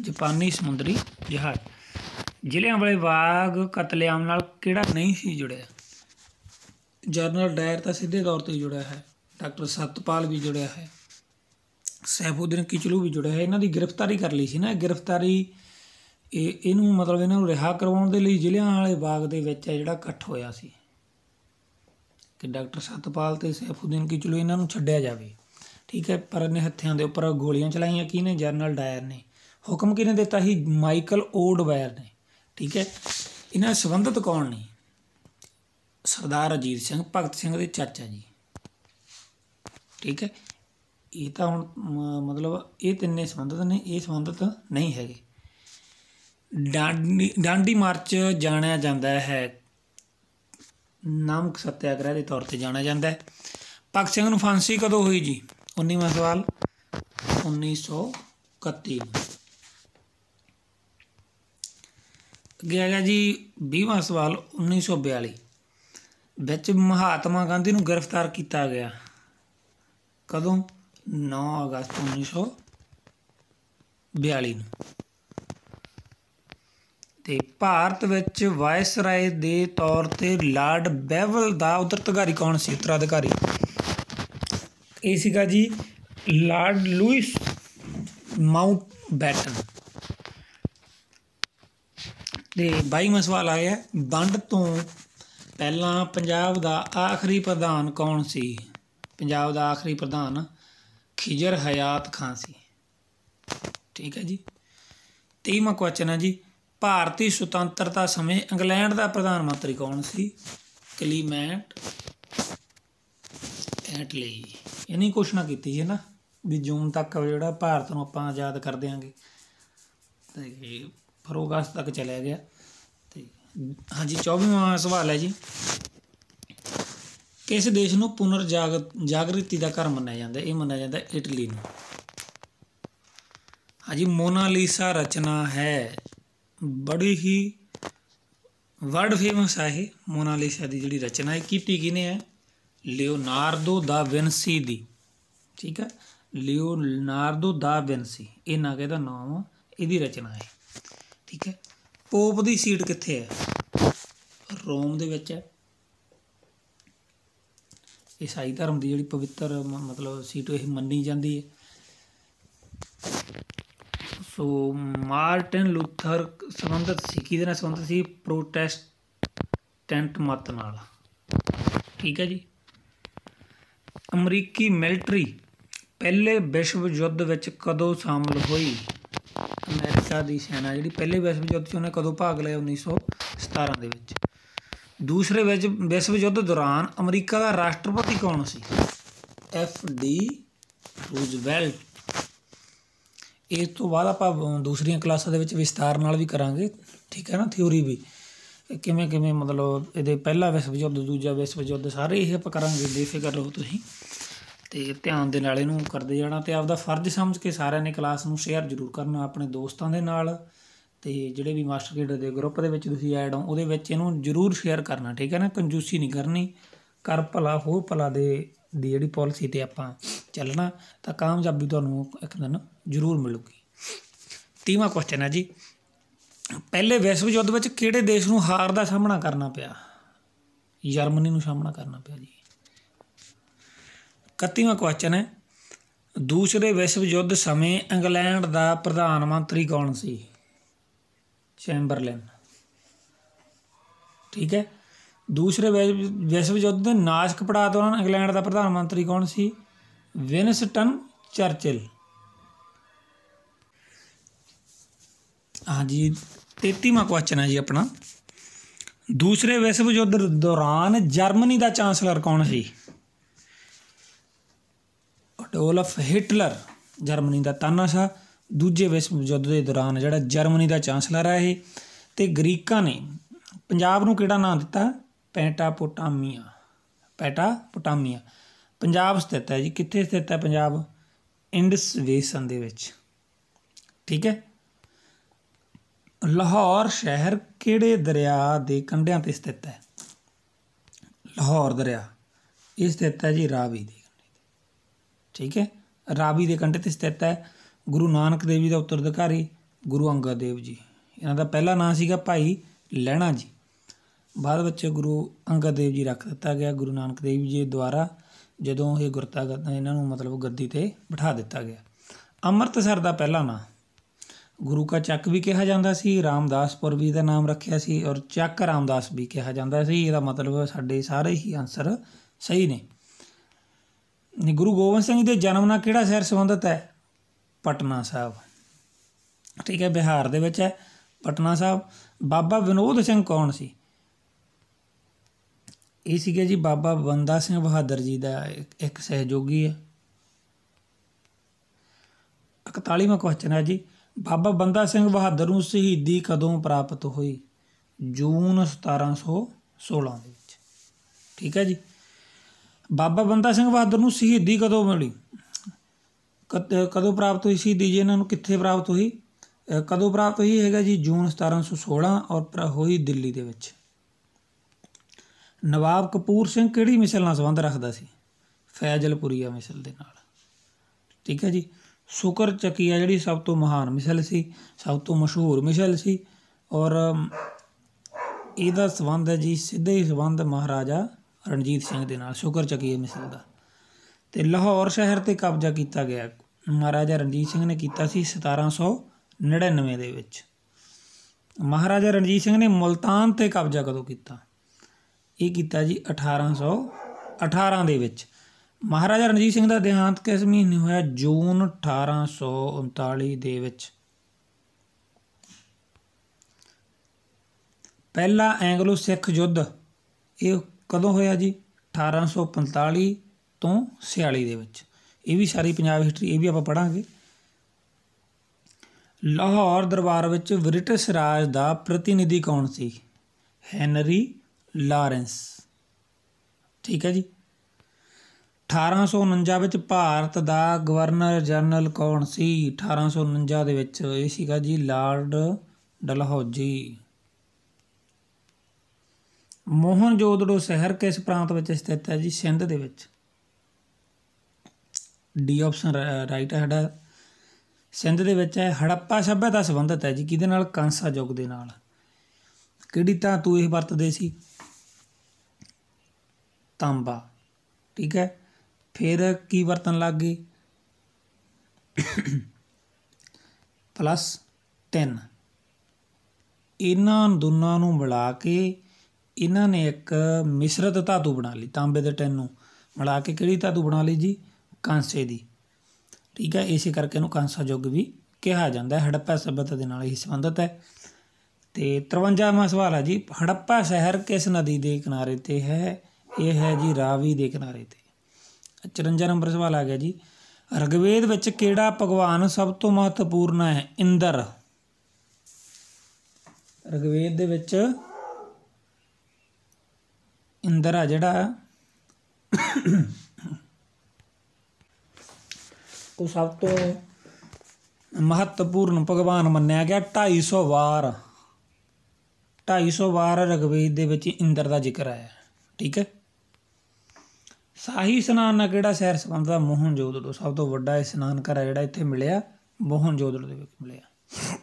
ਜਾਪਾਨੀ ਸਮੁੰਦਰੀ ਜਹਾਜ਼ ਜ਼ਿਲ੍ਹਿਆਂ ਵਾਲੇ ਬਾਗ ਕਤਲੇਆਮ ਨਾਲ ਕਿਹੜਾ ਨਹੀਂ ਸੀ ਜੁੜਿਆ ਜਨਰਲ ਡਾਇਰ ਤਾਂ ਸਿੱਧੇ ਤੌਰ ਤੇ ਜੁੜਿਆ ਹੈ ਡਾਕਟਰ ਸਤਪਾਲ ਵੀ ਜੁੜਿਆ ਹੈ ਸੈਫੂਦੀਨ ਕਿਚਲੂ ਵੀ ਜੁੜਿਆ ਹੈ ਇਹਨਾਂ ਦੀ ਗ੍ਰਿਫਤਾਰੀ ਕਰ ਲਈ ਸੀ ਨਾ ਗ੍ਰਿਫਤਾਰੀ ਇਹ ਇਹਨੂੰ ਮਤਲਬ ਇਹਨਾਂ ਨੂੰ ਰਿਹਾ ਕਰਵਾਉਣ ਦੇ ਲਈ ਜ਼ਿਲ੍ਹਿਆਂ ਵਾਲੇ ਬਾਗ ਦੇ ਵਿੱਚ ਜਿਹੜਾ ਇਕੱਠ ਹੋਇਆ ਸੀ ਕਿ ਡਾਕਟਰ ਸਤਪਾਲ ਤੇ ਸੈਫੂਦੀਨ ਕਿਚਲੂ ਇਹਨਾਂ ਨੂੰ ਛੱਡਿਆ ਜਾਵੇ ਠੀਕ ਹੈ ਪਰ ਨੇ ਹੱਥਿਆਂ ਦੇ ਉੱਪਰ ਗੋਲੀਆਂ ਚਲਾਈਆਂ ਕਿਹਨੇ ਜਨਰਲ ਡਾਇਰ ਨੇ ਹੁਕਮ ਕਿਹਨੇ ਦਿੱਤਾ ਸੀ ਮਾਈਕਲ ਓਡਵੈਰ ਨੇ ਠੀਕ ਹੈ ਇਹਨਾਂ ਸੰਬੰਧਤ ਕੌਣ ਨੇ ਸਰਦਾਰ ਅਜੀਤ ਸਿੰਘ ਭਗਤ ਸਿੰਘ ਦੇ ਚਾਚਾ ਜੀ ਠੀਕ ਹੈ ਇਹ ਤਾਂ ਹੁਣ ਮਤਲਬ ਇਹ ਤਿੰਨੇ ਸੰਬੰਧਤ ਨੇ ਇਹ ਸੰਬੰਧਤ ਨਹੀਂ ਹੈਗੇ ਡਾਂਡੀ ਡਾਂਡੀ ਮਾਰਚ ਜਾਣਿਆ ਜਾਂਦਾ ਹੈ ਨਾਮਕ ਸਤਿਆਗ੍ਰਹਿ ਦੇ ਤੌਰ ਤੇ ਜਾਣਿਆ ਜਾਂਦਾ ਹੈ ਭਗਤ ਸਿੰਘ ਨੂੰ ਫਾਂਸੀ ਕਦੋਂ ਹੋਈ ਜੀ 19ਵਾਂ ਸਵਾਲ 1931 ਅੱਗੇ ਆ ਗਿਆ ਜੀ 20ਵਾਂ ਸਵਾਲ 1942 ਵਿੱਚ ਮਹਾਤਮਾ ਗਾਂਧੀ ਨੂੰ ਗ੍ਰਿਫਤਾਰ ਕੀਤਾ ਗਿਆ ਕਦੋਂ 9 ਅਗਸਤ 1942 ਨੂੰ ਤੇ ਭਾਰਤ ਵਿੱਚ ਵਾਇਸਰਾਏ ਦੇ ਤੌਰ ਤੇ ਲਾਰਡ ਬੈਵਲ ਦਾ ਉਤਰਾਧਿਕਾਰੀ ਕੌਣ ਸੀ ਉਤਰਾਧਿਕਾਰੀ ਇਹ ਸੀਗਾ ਜੀ ਲਾਰਡ ਲੂਇਸ ਮਾਊਂਟ ਬੈਟਨ ਤੇ 22ਵਾਂ ਸਵਾਲ ਆਇਆ ਵੰਡ ਤੋਂ ਪਹਿਲਾਂ ਪੰਜਾਬ ਦਾ ਆਖਰੀ ਪ੍ਰਧਾਨ ਕੌਣ ਸੀ ਪੰਜਾਬ ਦਾ ਆਖਰੀ ਪ੍ਰਧਾਨ ਖਿਜਰ ਹਯਾਤ ਖਾਨ ਸੀ ਠੀਕ ਹੈ ਜੀ 23ਵਾਂ ਕੁਐਸਚਨ ਹੈ ਜੀ ਭਾਰਤੀ ਸੁਤੰਤਰਤਾ ਸਮੇਂ ਇੰਗਲੈਂਡ ਦਾ ਪ੍ਰਧਾਨ ਮੰਤਰੀ ਕੌਣ ਸੀ ਕਲੀਮੈਂਟ ਐਟਲੀ ਇਹਨੇ ਘੋਸ਼ਣਾ ਕੀਤੀ ਹੈ ਨਾ ਵੀ ਜੂਨ ਤੱਕ ਜਿਹੜਾ ਭਾਰਤ ਨੂੰ ਆਪਾਂ ਆਜ਼ਾਦ ਕਰ ਦੇਾਂਗੇ ਤੇ ਪਰ ਅਗਸਤ ਤੱਕ ਚਲਿਆ ਗਿਆ ਤੇ ਹਾਂਜੀ 24ਵਾਂ ਸਵਾਲ ਹੈ ਜੀ ਕਿਸ ਦੇਸ਼ ਨੂੰ ਪੁਨਰ ਜਾਗਰਤੀ ਦਾ ਘਰ ਮੰਨਿਆ ਜਾਂਦਾ ਇਹ ਮੰਨਿਆ ਜਾਂਦਾ ਇਟਲੀ ਨੂੰ ਹਾਂਜੀ ਮੋਨਾਲੀਸਾ ਰਚਨਾ ਹੈ ਬੜੀ ਹੀ ਵਰਡ ਫੇਮਸ ਹੈ ਇਹ ਮੋਨਾਲੀਸਾ ਦੀ ਜਿਹੜੀ ਰਚਨਾ ਹੈ ਕੀਤੀ ਕਿਨੇ ਹੈ ਲਿਓਨਾਰਡੋ ਦਾ ਵਿੰਸੀ ਦੀ ਠੀਕ ਹੈ ਲਿਓਨਾਰਡੋ ਦਾ ਵਿੰਸੀ ਇਹ ਨਾਗੇ ਦਾ ਨਾਮ ਇਹਦੀ ਰਚਨਾ ਹੈ ਠੀਕ ਹੈ ਪੋਪ ਦੀ ਸੀਟ ਕਿੱਥੇ ਹੈ ਰੋਮ ਦੇ ਵਿੱਚ ਹੈ ਈਸਾਈ ਧਰਮ ਦੀ ਜਿਹੜੀ ਪਵਿੱਤਰ ਮਤਲਬ ਸੀਟ ਇਹ ਮੰਨੀ ਜਾਂਦੀ ਹੈ ਸੋ ਮਾਰਟਿਨ ਲੂਥਰ ਸੰਬੰਧਤ ਸੀ ਕਿਹਦੇ ਨਾਲ ਸੰਬੰਧਤ ਸੀ ਪ੍ਰੋਟੈਸਟੈਂਟ ਮਤ ਨਾਲ ਠੀਕ ਹੈ ਜੀ ਅਮਰੀਕੀ ਮਿਲਟਰੀ ਪਹਿਲੇ ਵਿਸ਼ਵ ਯੁੱਧ ਵਿੱਚ ਕਦੋਂ ਸ਼ਾਮਲ ਹੋਈ ਅਮਰੀਕਾ ਦੀ ਸੈਨਾ ਜਿਹੜੀ ਪਹਿਲੇ ਵਿਸ਼ਵ ਯੁੱਧ 'ਚ ਉਹਨੇ ਕਦੋਂ ਭਾਗ ਲਿਆ 1917 ਦੇ ਵਿੱਚ ਦੂਸਰੇ ਵਿੱਚ ਵਿਸ਼ਵ ਯੁੱਧ ਦੌਰਾਨ ਅਮਰੀਕਾ ਦਾ ਰਾਸ਼ਟਰਪਤੀ ਕੌਣ ਸੀ ਐਫ ਡੀ ਰੂਜ਼ਵੈਲਟ ਇਸ ਤੋਂ ਬਾਅਦ ਆਪਾਂ ਦੂਸਰੀਆਂ ਕਲਾਸਾਂ ਦੇ ਵਿੱਚ ਵਿਸਤਾਰ ਨਾਲ ਵੀ ਕਰਾਂਗੇ ਠੀਕ ਹੈ ਨਾ ਥਿਉਰੀ ਵੀ ਕਿਵੇਂ ਕਿਵੇਂ ਮਤਲਬ ਇਹਦੇ ਪਹਿਲਾ ਵਿਸ਼ਵ ਯੁੱਧ ਦੂਜਾ ਵਿਸ਼ਵ ਯੁੱਧ ਸਾਰੇ ਇਹ ਆਪਾਂ ਕਰਾਂਗੇ ਬੇਫਿਕਰ ਰਹੋ ਤੁਸੀਂ ਤੇ ਧਿਆਨ ਦੇ ਨਾਲ ਇਹਨੂੰ ਕਰਦੇ ਜਾਣਾ ਤੇ ਆਪਦਾ ਫਰਜ਼ ਸਮਝ ਕੇ ਸਾਰਿਆਂ ਨੇ ਕਲਾਸ ਨੂੰ ਸ਼ੇਅਰ ਜ਼ਰੂਰ ਕਰਨਾ ਆਪਣੇ ਦੋਸਤਾਂ ਦੇ ਨਾਲ ਤੇ ਜਿਹੜੇ ਵੀ ਮਾਸਟਰ ਗੇਡਰ ਦੇ ਗਰੁੱਪ ਦੇ ਵਿੱਚ ਤੁਸੀਂ ਐਡ ਹੋ ਉਹਦੇ ਵਿੱਚ ਇਹਨੂੰ ਜ਼ਰੂਰ ਸ਼ੇਅਰ ਕਰਨਾ ਠੀਕ ਹੈ ਨਾ ਕੰਜੂਸੀ ਨਹੀਂ ਕਰਨੀ ਕਰ ਭਲਾ ਹੋ ਭਲਾ ਦੇ ਦੀ ਜਿਹੜੀ ਪਾਲਿਸੀ ਤੇ ਆਪਾਂ ਚੱਲਣਾ ਤਾਂ ਕਾਮਯਾਬੀ ਤੁਹਾਨੂੰ ਇੱਕ ਦਿਨ ਜ਼ਰੂਰ ਮਿਲੂਗੀ ਤੀਵਾਂ ਕੁਐਸਚਨ ਹੈ ਜੀ ਪਹਿਲੇ ਵਿਸ਼ਵ ਯੁੱਧ ਵਿੱਚ ਕਿਹੜੇ ਦੇਸ਼ ਨੂੰ ਹਾਰ ਦਾ ਸਾਹਮਣਾ ਕਰਨਾ ਪਿਆ ਜਰਮਨੀ ਨੂੰ ਸਾਹਮਣਾ ਕਰਨਾ ਪਿਆ ਜੀ 31ਵਾਂ ਕੁਐਸਚਨ ਹੈ ਦੂਸਰੇ ਵਿਸ਼ਵ ਯੁੱਧ ਸਮੇਂ ਇੰਗਲੈਂਡ ਦਾ ਪ੍ਰਧਾਨ ਮੰਤਰੀ ਕੌਣ ਸੀ ਚੈਂਬਰਲਨ ਠੀਕ ਹੈ ਦੂਸਰੇ ਵਿਸ਼ਵ ਯੁੱਧ ਦੇ ਨਾਸ਼ਕ ਪੜਾਅ ਦੌਰਾਨ ਇੰਗਲੈਂਡ ਦਾ ਪ੍ਰਧਾਨ ਮੰਤਰੀ ਕੌਣ ਸੀ ਵਿਨਸਟਨ ਚਰਚਿਲ ਹਾਂਜੀ 33ਵਾਂ ਕੁਐਸਚਨ ਹੈ ਜੀ ਆਪਣਾ ਦੂਸਰੇ ਵਿਸ਼ਵ ਯੁੱਧ ਦੌਰਾਨ ਜਰਮਨੀ ਦਾ ਚਾਂਸਲਰ ਕੌਣ ਸੀ ਅਡੋਲਫ ਹਿਟਲਰ ਜਰਮਨੀ ਦਾ ਤਾਨਾਸ਼ਾ ਦੂਜੇ ਵਿਸ਼ਵ ਯੁੱਧ ਦੇ ਦੌਰਾਨ ਜਿਹੜਾ ਜਰਮਨੀ ਦਾ ਚਾਂਸਲਰ ਹੈ ਇਹ ਤੇ ਗ੍ਰੀਕਾਂ ਨੇ ਪੰਜਾਬ ਨੂੰ ਕਿਹੜਾ ਨਾਮ ਦਿੱਤਾ ਪੈਟਾ ਪੋਟਾਮੀਆ ਪੰਜਾਬ ਸਥਿਤ ਹੈ ਜੀ ਕਿੱਥੇ ਸਥਿਤ ਹੈ ਪੰਜਾਬ ਇੰਡਸ ਵੇਸਨ ਦੇ ਵਿੱਚ ਠੀਕ ਹੈ ਲਾਹੌਰ ਸ਼ਹਿਰ ਕਿਹੜੇ ਦਰਿਆ ਦੇ ਕੰਢਿਆਂ 'ਤੇ ਸਥਿਤ ਹੈ ਲਾਹੌਰ ਦਰਿਆ ਇਸ ਸਥਿਤ ਹੈ ਜੀ ਰਾਵੀ ਦੇ ਕੰਢੇ ਤੇ ਠੀਕ ਹੈ ਰਾਵੀ ਦੇ ਕੰਢੇ ਤੇ ਸਥਿਤ ਹੈ ਗੁਰੂ ਨਾਨਕ ਦੇਵ ਜੀ ਦਾ ਅਧਿਕਾਰੀ ਗੁਰੂ ਅੰਗਦ ਦੇਵ ਜੀ ਇਹਨਾਂ ਦਾ ਪਹਿਲਾ ਨਾਂ ਸੀਗਾ ਭਾਈ ਲਹਿਣਾ ਜੀ ਬਾਅਦ ਵਿੱਚ ਗੁਰੂ ਅੰਗਦ ਦੇਵ ਜੀ ਰੱਖ ਦਿੱਤਾ ਗਿਆ ਗੁਰੂ ਨਾਨਕ ਦੇਵ ਜੀ ਦੁਆਰਾ ਜਦੋਂ ਇਹ ਗੁਰਤਾ ਇਹਨਾਂ ਨੂੰ ਮਤਲਬ ਗੱਦੀ ਤੇ ਬਿਠਾ ਦਿੱਤਾ ਗਿਆ ਅੰਮ੍ਰਿਤਸਰ ਦਾ ਪਹਿਲਾ ਨਾਂ ਗੁਰੂ ਕਾ ਚੱਕ ਵੀ ਕਿਹਾ ਜਾਂਦਾ ਸੀ ਰਾਮਦਾਸਪੁਰ ਵੀ ਦਾ ਨਾਮ ਰੱਖਿਆ ਸੀ ਔਰ ਚੱਕ ਰਾਮਦਾਸ ਵੀ ਕਿਹਾ ਜਾਂਦਾ ਸੀ ਇਹਦਾ ਮਤਲਬ ਸਾਡੇ ਸਾਰੇ ਹੀ ਆਨਸਰ ਸਹੀ ਨੇ ਨੇ ਗੁਰੂ ਗੋਬਿੰਦ ਸਿੰਘ ਦੇ ਜਨਮ ਨਾਲ ਕਿਹੜਾ ਸ਼ਹਿਰ ਸੰਬੰਧਿਤ ਹੈ ਪਟਨਾ ਸਾਹਿਬ ਠੀਕ ਹੈ ਬਿਹਾਰ ਦੇ ਵਿੱਚ ਹੈ ਪਟਨਾ ਸਾਹਿਬ ਬਾਬਾ ਵਿਨੋਦ ਸਿੰਘ ਕੌਣ ਸੀ ਇਹ ਸੀਗਾ ਜੀ ਬਾਬਾ ਬੰਦਾ ਸਿੰਘ ਬਹਾਦਰ ਜੀ ਦਾ ਇੱਕ ਸਹਿਯੋਗੀ ਹੈ 41ਵਾਂ ਕੁਐਸਚਨ ਹੈ ਜੀ ਬਾਬਾ ਬੰਦਾ ਸਿੰਘ ਬਹਾਦਰ ਨੂੰ ਸ਼ਹੀਦੀ ਕਦੋਂ ਪ੍ਰਾਪਤ ਹੋਈ ਜੂਨ 1716 ਦੇ ਵਿੱਚ ਠੀਕ ਹੈ ਜੀ ਬਾਬਾ ਬੰਦਾ ਸਿੰਘ ਬਹਾਦਰ ਨੂੰ ਸ਼ਹੀਦੀ ਕਦੋਂ ਮਿਲੀ ਕਦੋਂ ਪ੍ਰਾਪਤ ਹੋਈ ਸੀ ਦੀ ਜੀ ਇਹਨਾਂ ਨੂੰ ਕਿੱਥੇ ਪ੍ਰਾਪਤ ਹੋਈ ਕਦੋਂ ਪ੍ਰਾਪਤ ਹੋਈ ਹੈਗਾ ਜੀ ਜੂਨ 1716 ਔਰ ਹੋਈ ਦਿੱਲੀ ਦੇ ਵਿੱਚ ਨਵਾਬ ਕਪੂਰ ਸਿੰਘ ਕਿਹੜੀ ਮਿਸਲ ਨਾਲ ਸੰਬੰਧ ਰੱਖਦਾ ਸੀ ਫੈਜ਼ਲਪੁਰੀਆ ਮਿਸਲ ਦੇ ਨਾਲ ਠੀਕ ਹੈ ਜੀ ਸ਼ੁਕਰ ਆ ਜਿਹੜੀ ਸਭ ਤੋਂ ਮਹਾਨ ਮਿਸਲ ਸੀ ਸਭ ਤੋਂ ਮਸ਼ਹੂਰ ਮਿਸਲ ਸੀ ਔਰ ਇਹਦਾ ਸਬੰਧ ਹੈ ਜੀ ਸਿੱਧੇ ਹੀ ਸਬੰਧ ਮਹਾਰਾਜਾ ਰਣਜੀਤ ਸਿੰਘ ਦੇ ਨਾਲ ਸ਼ੁਕਰ ਚੱਕੀਏ ਮਿਸਲ ਦਾ ਤੇ ਲਾਹੌਰ ਸ਼ਹਿਰ ਤੇ ਕਬਜ਼ਾ ਕੀਤਾ ਗਿਆ ਮਹਾਰਾਜਾ ਰਣਜੀਤ ਸਿੰਘ ਨੇ ਕੀਤਾ ਸੀ 1799 ਦੇ ਵਿੱਚ ਮਹਾਰਾਜਾ ਰਣਜੀਤ ਸਿੰਘ ਨੇ ਮਲਤਾਨ ਤੇ ਕਬਜ਼ਾ ਕਦੋਂ ਕੀਤਾ ਇਹ ਕੀਤਾ ਜੀ 1818 ਦੇ ਵਿੱਚ ਮਹਾਰਾਜਾ ਰਣਜੀਤ ਸਿੰਘ ਦਾ ਦੇਹਾਂਤ ਕਿਸ ਮਹੀਨੇ ਹੋਇਆ ਜੂਨ 1839 ਦੇ ਵਿੱਚ ਪਹਿਲਾ ਐਂਗਲੋ ਸਿੱਖ ਯੁੱਧ ਇਹ ਕਦੋਂ ਹੋਇਆ ਜੀ 1845 ਤੋਂ 46 ਦੇ ਵਿੱਚ ਇਹ ਵੀ ਸਾਰੀ ਪੰਜਾਬ ਹਿਸਟਰੀ ਇਹ ਵੀ ਆਪਾਂ ਪੜਾਂਗੇ ਲਾਹੌਰ ਦਰਬਾਰ ਵਿੱਚ ਬ੍ਰਿਟਿਸ਼ ਰਾਜ ਦਾ ਪ੍ਰਤੀਨਿਧੀ ਕੌਣ ਸੀ ਹੈਨਰੀ ਲਾਰੈਂਸ ਠੀਕ ਹੈ ਜੀ 1849 ਵਿੱਚ ਭਾਰਤ ਦਾ ਗਵਰਨਰ ਜਨਰਲ ਕੌਣ ਸੀ 1849 ਦੇ ਵਿੱਚ ਇਹ ਸੀਗਾ ਜੀ ਲਾਰਡ ਡਲਹੌਜੀ ਮੋਹਨਜੋਦੜੋ ਸ਼ਹਿਰ ਕਿਸ ਪ੍ਰਾਂਤ ਵਿੱਚ ਸਥਿਤ ਹੈ ਜੀ ਸਿੰਧ ਦੇ ਵਿੱਚ ਡੀ ਆਪਸ਼ਨ ਰਾਈਟ ਹੈ ਸਾਡਾ ਸਿੰਧ ਦੇ ਵਿੱਚ ਹੈ ਹੜੱਪਾ ਸਭਿਅਤਾ ਸੰਬੰਧਿਤ ਹੈ ਜੀ ਕਿਹਦੇ ਨਾਲ ਕਾਂਸਾ ਯੁੱਗ ਦੇ ਨਾਲ ਕਿਹੜੀ ਤਾਂ ਤੂੰ ਇਹ ਵਰਤਦੇ ਸੀ ਤਾਂਬਾ ਠੀਕ ਹੈ ਫਿਰ ਕੀ ਵਰਤਨ ਲੱਗ ਗਏ ਪਲੱਸ 3 ਇਹਨਾਂ ਦੋਨਾਂ ਨੂੰ ਮਿਲਾ ਕੇ ਇਹਨਾਂ ਨੇ ਇੱਕ ਮਿਸ਼ਰਤ ਧਾਤੂ ਬਣਾ ਲਈ ਤਾਂਬੇ ਦੇ 10 ਨੂੰ ਮਿਲਾ ਕੇ ਕਿਹੜੀ ਧਾਤੂ ਬਣਾ ਲਈ ਜੀ ਕਾਂਸੇ ਦੀ ਠੀਕ ਹੈ ਇਸੇ ਕਰਕੇ ਇਹਨੂੰ ਕਾਂਸਾ ਯੁੱਗ ਵੀ ਕਿਹਾ ਜਾਂਦਾ ਹੈ ਹੜੱਪਾ ਸਭਿਅਤਾ ਦੇ ਨਾਲ ਹੀ ਸੰਬੰਧਿਤ ਹੈ ਤੇ 53ਵਾਂ ਸਵਾਲ ਹੈ ਜੀ ਹੜੱਪਾ ਸ਼ਹਿਰ ਕਿਸ ਨਦੀ ਦੇ ਕਿਨਾਰੇ ਤੇ ਹੈ ਇਹ ਹੈ ਜੀ ਰਾਵੀ ਦੇ ਕਿਨਾਰੇ ਤੇ 54 ਨੰਬਰ ਸਵਾਲ ਆ ਗਿਆ ਜੀ ਰਗਵੇਦ ਵਿੱਚ ਕਿਹੜਾ ਭਗਵਾਨ ਸਭ ਤੋਂ ਮਹੱਤਵਪੂਰਨ ਹੈ ਇੰਦਰ ਰਗਵੇਦ ਦੇ ਵਿੱਚ ਇੰਦਰ ਆ ਜਿਹੜਾ ਉਹ ਸਭ ਤੋਂ ਮਹੱਤਵਪੂਰਨ ਭਗਵਾਨ ਮੰਨਿਆ ਗਿਆ 250 ਵਾਰ 250 ਵਾਰ ਰਗਵੇਦ ਦੇ ਵਿੱਚ ਇੰਦਰ ਦਾ ਜ਼ਿਕਰ ਆਇਆ ਠੀਕ ਹੈ ਸਾਹੀ ਸਨਾਨ ਨਾਲ ਕਿਹੜਾ ਸ਼ਹਿਰ ਸੰਬੰਧ ਦਾ ਮੋਹਨ ਜੋਦੜੋ ਸਭ ਤੋਂ ਵੱਡਾ ਇਸ਼ਨਾਨ ਘਰ ਹੈ ਜਿਹੜਾ ਇੱਥੇ ਮਿਲਿਆ ਮੋਹਨ ਜੋਦੜੋ ਦੇ ਵਿੱਚ ਮਿਲਿਆ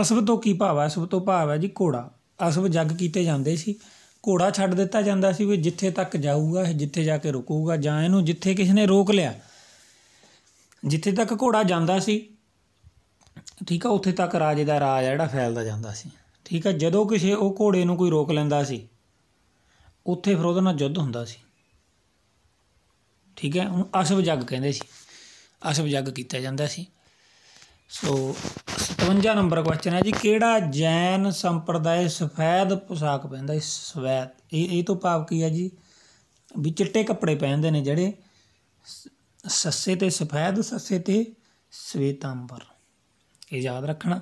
ਅਸਵ ਤੋਂ ਕੀ ਭਾਵ ਹੈ ਸਭ ਤੋਂ ਭਾਵ ਹੈ ਜੀ ਘੋੜਾ ਅਸਵ ਜੱਗ ਕੀਤੇ ਜਾਂਦੇ ਸੀ ਘੋੜਾ ਛੱਡ ਦਿੱਤਾ ਜਾਂਦਾ ਸੀ ਵੀ ਜਿੱਥੇ ਤੱਕ ਜਾਊਗਾ ਇਹ ਜਿੱਥੇ ਜਾ ਕੇ ਰੁਕੂਗਾ ਜਾਂ ਇਹਨੂੰ ਜਿੱਥੇ ਕਿਸ ਨੇ ਰੋਕ ਲਿਆ ਜਿੱਥੇ ਤੱਕ ਘੋੜਾ ਜਾਂਦਾ ਸੀ ਠੀਕ ਆ ਉੱਥੇ ਤੱਕ ਰਾਜੇ ਦਾ ਰਾਜ ਜਿਹੜਾ ਫੈਲਦਾ ਜਾਂਦਾ ਸੀ ਠੀਕ ਆ ਜਦੋਂ ਕਿਸੇ ਉਹ ਘੋੜੇ ਨੂੰ ਕੋਈ ਰੋਕ ਲੈਂਦਾ ਸੀ ਉੱਥੇ ਫਿਰ ਉਹਦੇ ਨਾਲ ਯੁੱਧ ਹੁੰਦਾ ਸੀ ਠੀਕ ਹੈ ਉਹਨੂੰ ਅਸ਼ਵ ਜੱਗ ਕਹਿੰਦੇ ਸੀ ਅਸ਼ਵ ਜੱਗ ਕੀਤਾ ਜਾਂਦਾ ਸੀ ਸੋ 57 ਨੰਬਰ ਕੁਐਸਚਨ ਹੈ ਜੀ ਕਿਹੜਾ ਜੈਨ ਸੰਪਰਦਾਇ ਸਫੈਦ ਪੋਸ਼ਾਕ ਪਹਿਨਦਾ ਇਸ ਸਵੈਤ ਇਹ ਇਹ ਤੋਂ ਭਾਵ ਕੀ ਹੈ ਜੀ ਵੀ ਚਿੱਟੇ ਕੱਪੜੇ ਪਹਿਨਦੇ ਨੇ ਜਿਹੜੇ ਸੱਸੇ ਤੇ ਸਫੈਦ ਸੱਸੇ ਤੇ ਸਵੇਤਾਂਬਰ ਇਹ ਯਾਦ ਰੱਖਣਾ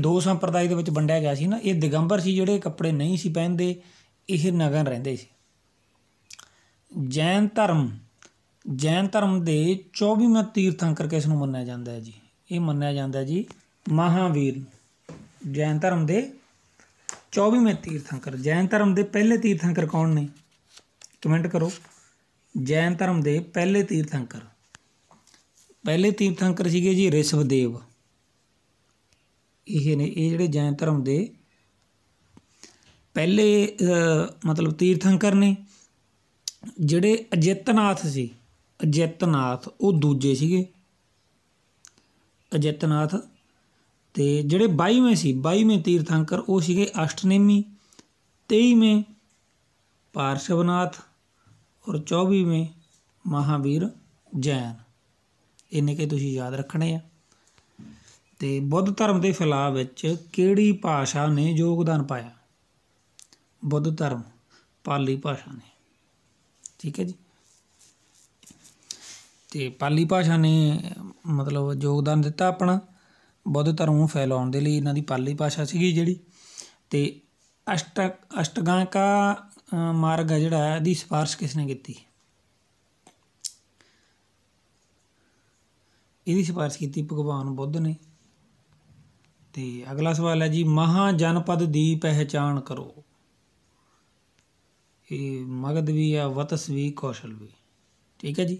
ਦੋ ਸੰਪਰਦਾਇ ਦੇ ਵਿੱਚ ਵੰਡਿਆ ਗਿਆ ਸੀ ਨਾ ਇਹ ਦਿਗੰਬਰ ਸੀ ਜਿਹੜੇ ਕੱਪੜੇ ਨਹੀਂ ਸੀ ਪਹਿਨਦੇ ਇਹ ਨਗਨ ਰਹਿੰਦੇ ਸੀ ਜੈਨ ਧਰਮ ਜੈਨ ਧਰਮ ਦੇ 24ਵੇਂ ਤੀਰਥੰਕਰ ਕਿਸ ਨੂੰ ਮੰਨਿਆ ਜਾਂਦਾ ਹੈ ਜੀ ਇਹ ਮੰਨਿਆ ਜਾਂਦਾ ਹੈ ਜੀ ਮਹਾਵੀਰ ਜੈਨ ਧਰਮ ਦੇ 24ਵੇਂ ਤੀਰਥੰਕਰ ਜੈਨ ਧਰਮ ਦੇ ਪਹਿਲੇ ਤੀਰਥੰਕਰ ਕੌਣ ਨੇ ਕਮੈਂਟ ਕਰੋ ਜੈਨ ਧਰਮ ਦੇ ਪਹਿਲੇ ਤੀਰਥੰਕਰ ਪਹਿਲੇ ਤੀਰਥੰਕਰ ਸੀਗੇ ਜੀ ਰਿਸ਼ਵਦੇਵ ਇਹ ਨੇ ਇਹ ਜਿਹੜੇ ਜੈਨ ਧਰਮ ਦੇ ਪਹਿਲੇ ਮਤਲਬ ਤੀਰਥੰਕਰ ਨੇ ਜਿਹੜੇ ਅਜਿੱਤਨਾਥ ਸੀ ਅਜਿੱਤਨਾਥ ਉਹ ਦੂਜੇ ਸੀਗੇ ਅਜਿੱਤਨਾਥ ਤੇ ਜਿਹੜੇ 22ਵੇਂ ਸੀ 22ਵੇਂ ਤੀਰਥੰਕਰ ਉਹ ਸੀਗੇ ਅਸ਼ਟਨੇਮੀ 23ਵੇਂ ਪਾਰਸ਼ਵਨਾਥ ਔਰ 24ਵੇਂ ਮਹਾਵੀਰ ਜੈਨ ਇਹਨੇ ਕੇ ਤੁਸੀਂ ਯਾਦ ਰੱਖਣੇ ਆ ਤੇ ਬੁੱਧ ਧਰਮ ਦੇ ਫੈਲਾਅ ਵਿੱਚ ਕਿਹੜੀ ਭਾਸ਼ਾ ਨੇ ਯੋਗਦਾਨ ਪਾਇਆ ਬੁੱਧ ਧਰਮ ਪਾਲੀ ਭਾਸ਼ਾ ਨੇ ਠੀਕ ਹੈ ਜੀ ਤੇ ਪਾਲੀ ਭਾਸ਼ਾ ਨੇ ਮਤਲਬ ਯੋਗਦਾਨ ਦਿੱਤਾ ਆਪਣਾ ਬੁੱਧ ਧਰਮ ਨੂੰ ਫੈਲਾਉਣ ਦੇ ਲਈ ਇਹਨਾਂ ਦੀ ਪਾਲੀ ਭਾਸ਼ਾ ਸੀਗੀ ਜਿਹੜੀ ਤੇ ਅਸ਼ਟ ਅਸ਼ਟਗਾਂ ਕਾ ਮਾਰਗ ਹੈ ਜਿਹੜਾ ਇਹਦੀ ਸਿਫਾਰਿਸ਼ ਕਿਸ ਨੇ ਕੀਤੀ ਇਹਦੀ ਸਿਫਾਰਿਸ਼ ਕੀਤੀ ਭਗਵਾਨ ਬੁੱਧ ਨੇ ਤੇ ਅਗਲਾ ਸਵਾਲ ਹੈ ਜੀ ਮਹਾ ਜਨਪਦ ਦੀ ਪਹਿਚਾਣ ਕਰੋ ਇਹ ਮਗਧ ਵੀ ਆ ਵਤਸ ਵੀ ਕੌਸ਼ਲ ਵੀ ਠੀਕ ਹੈ ਜੀ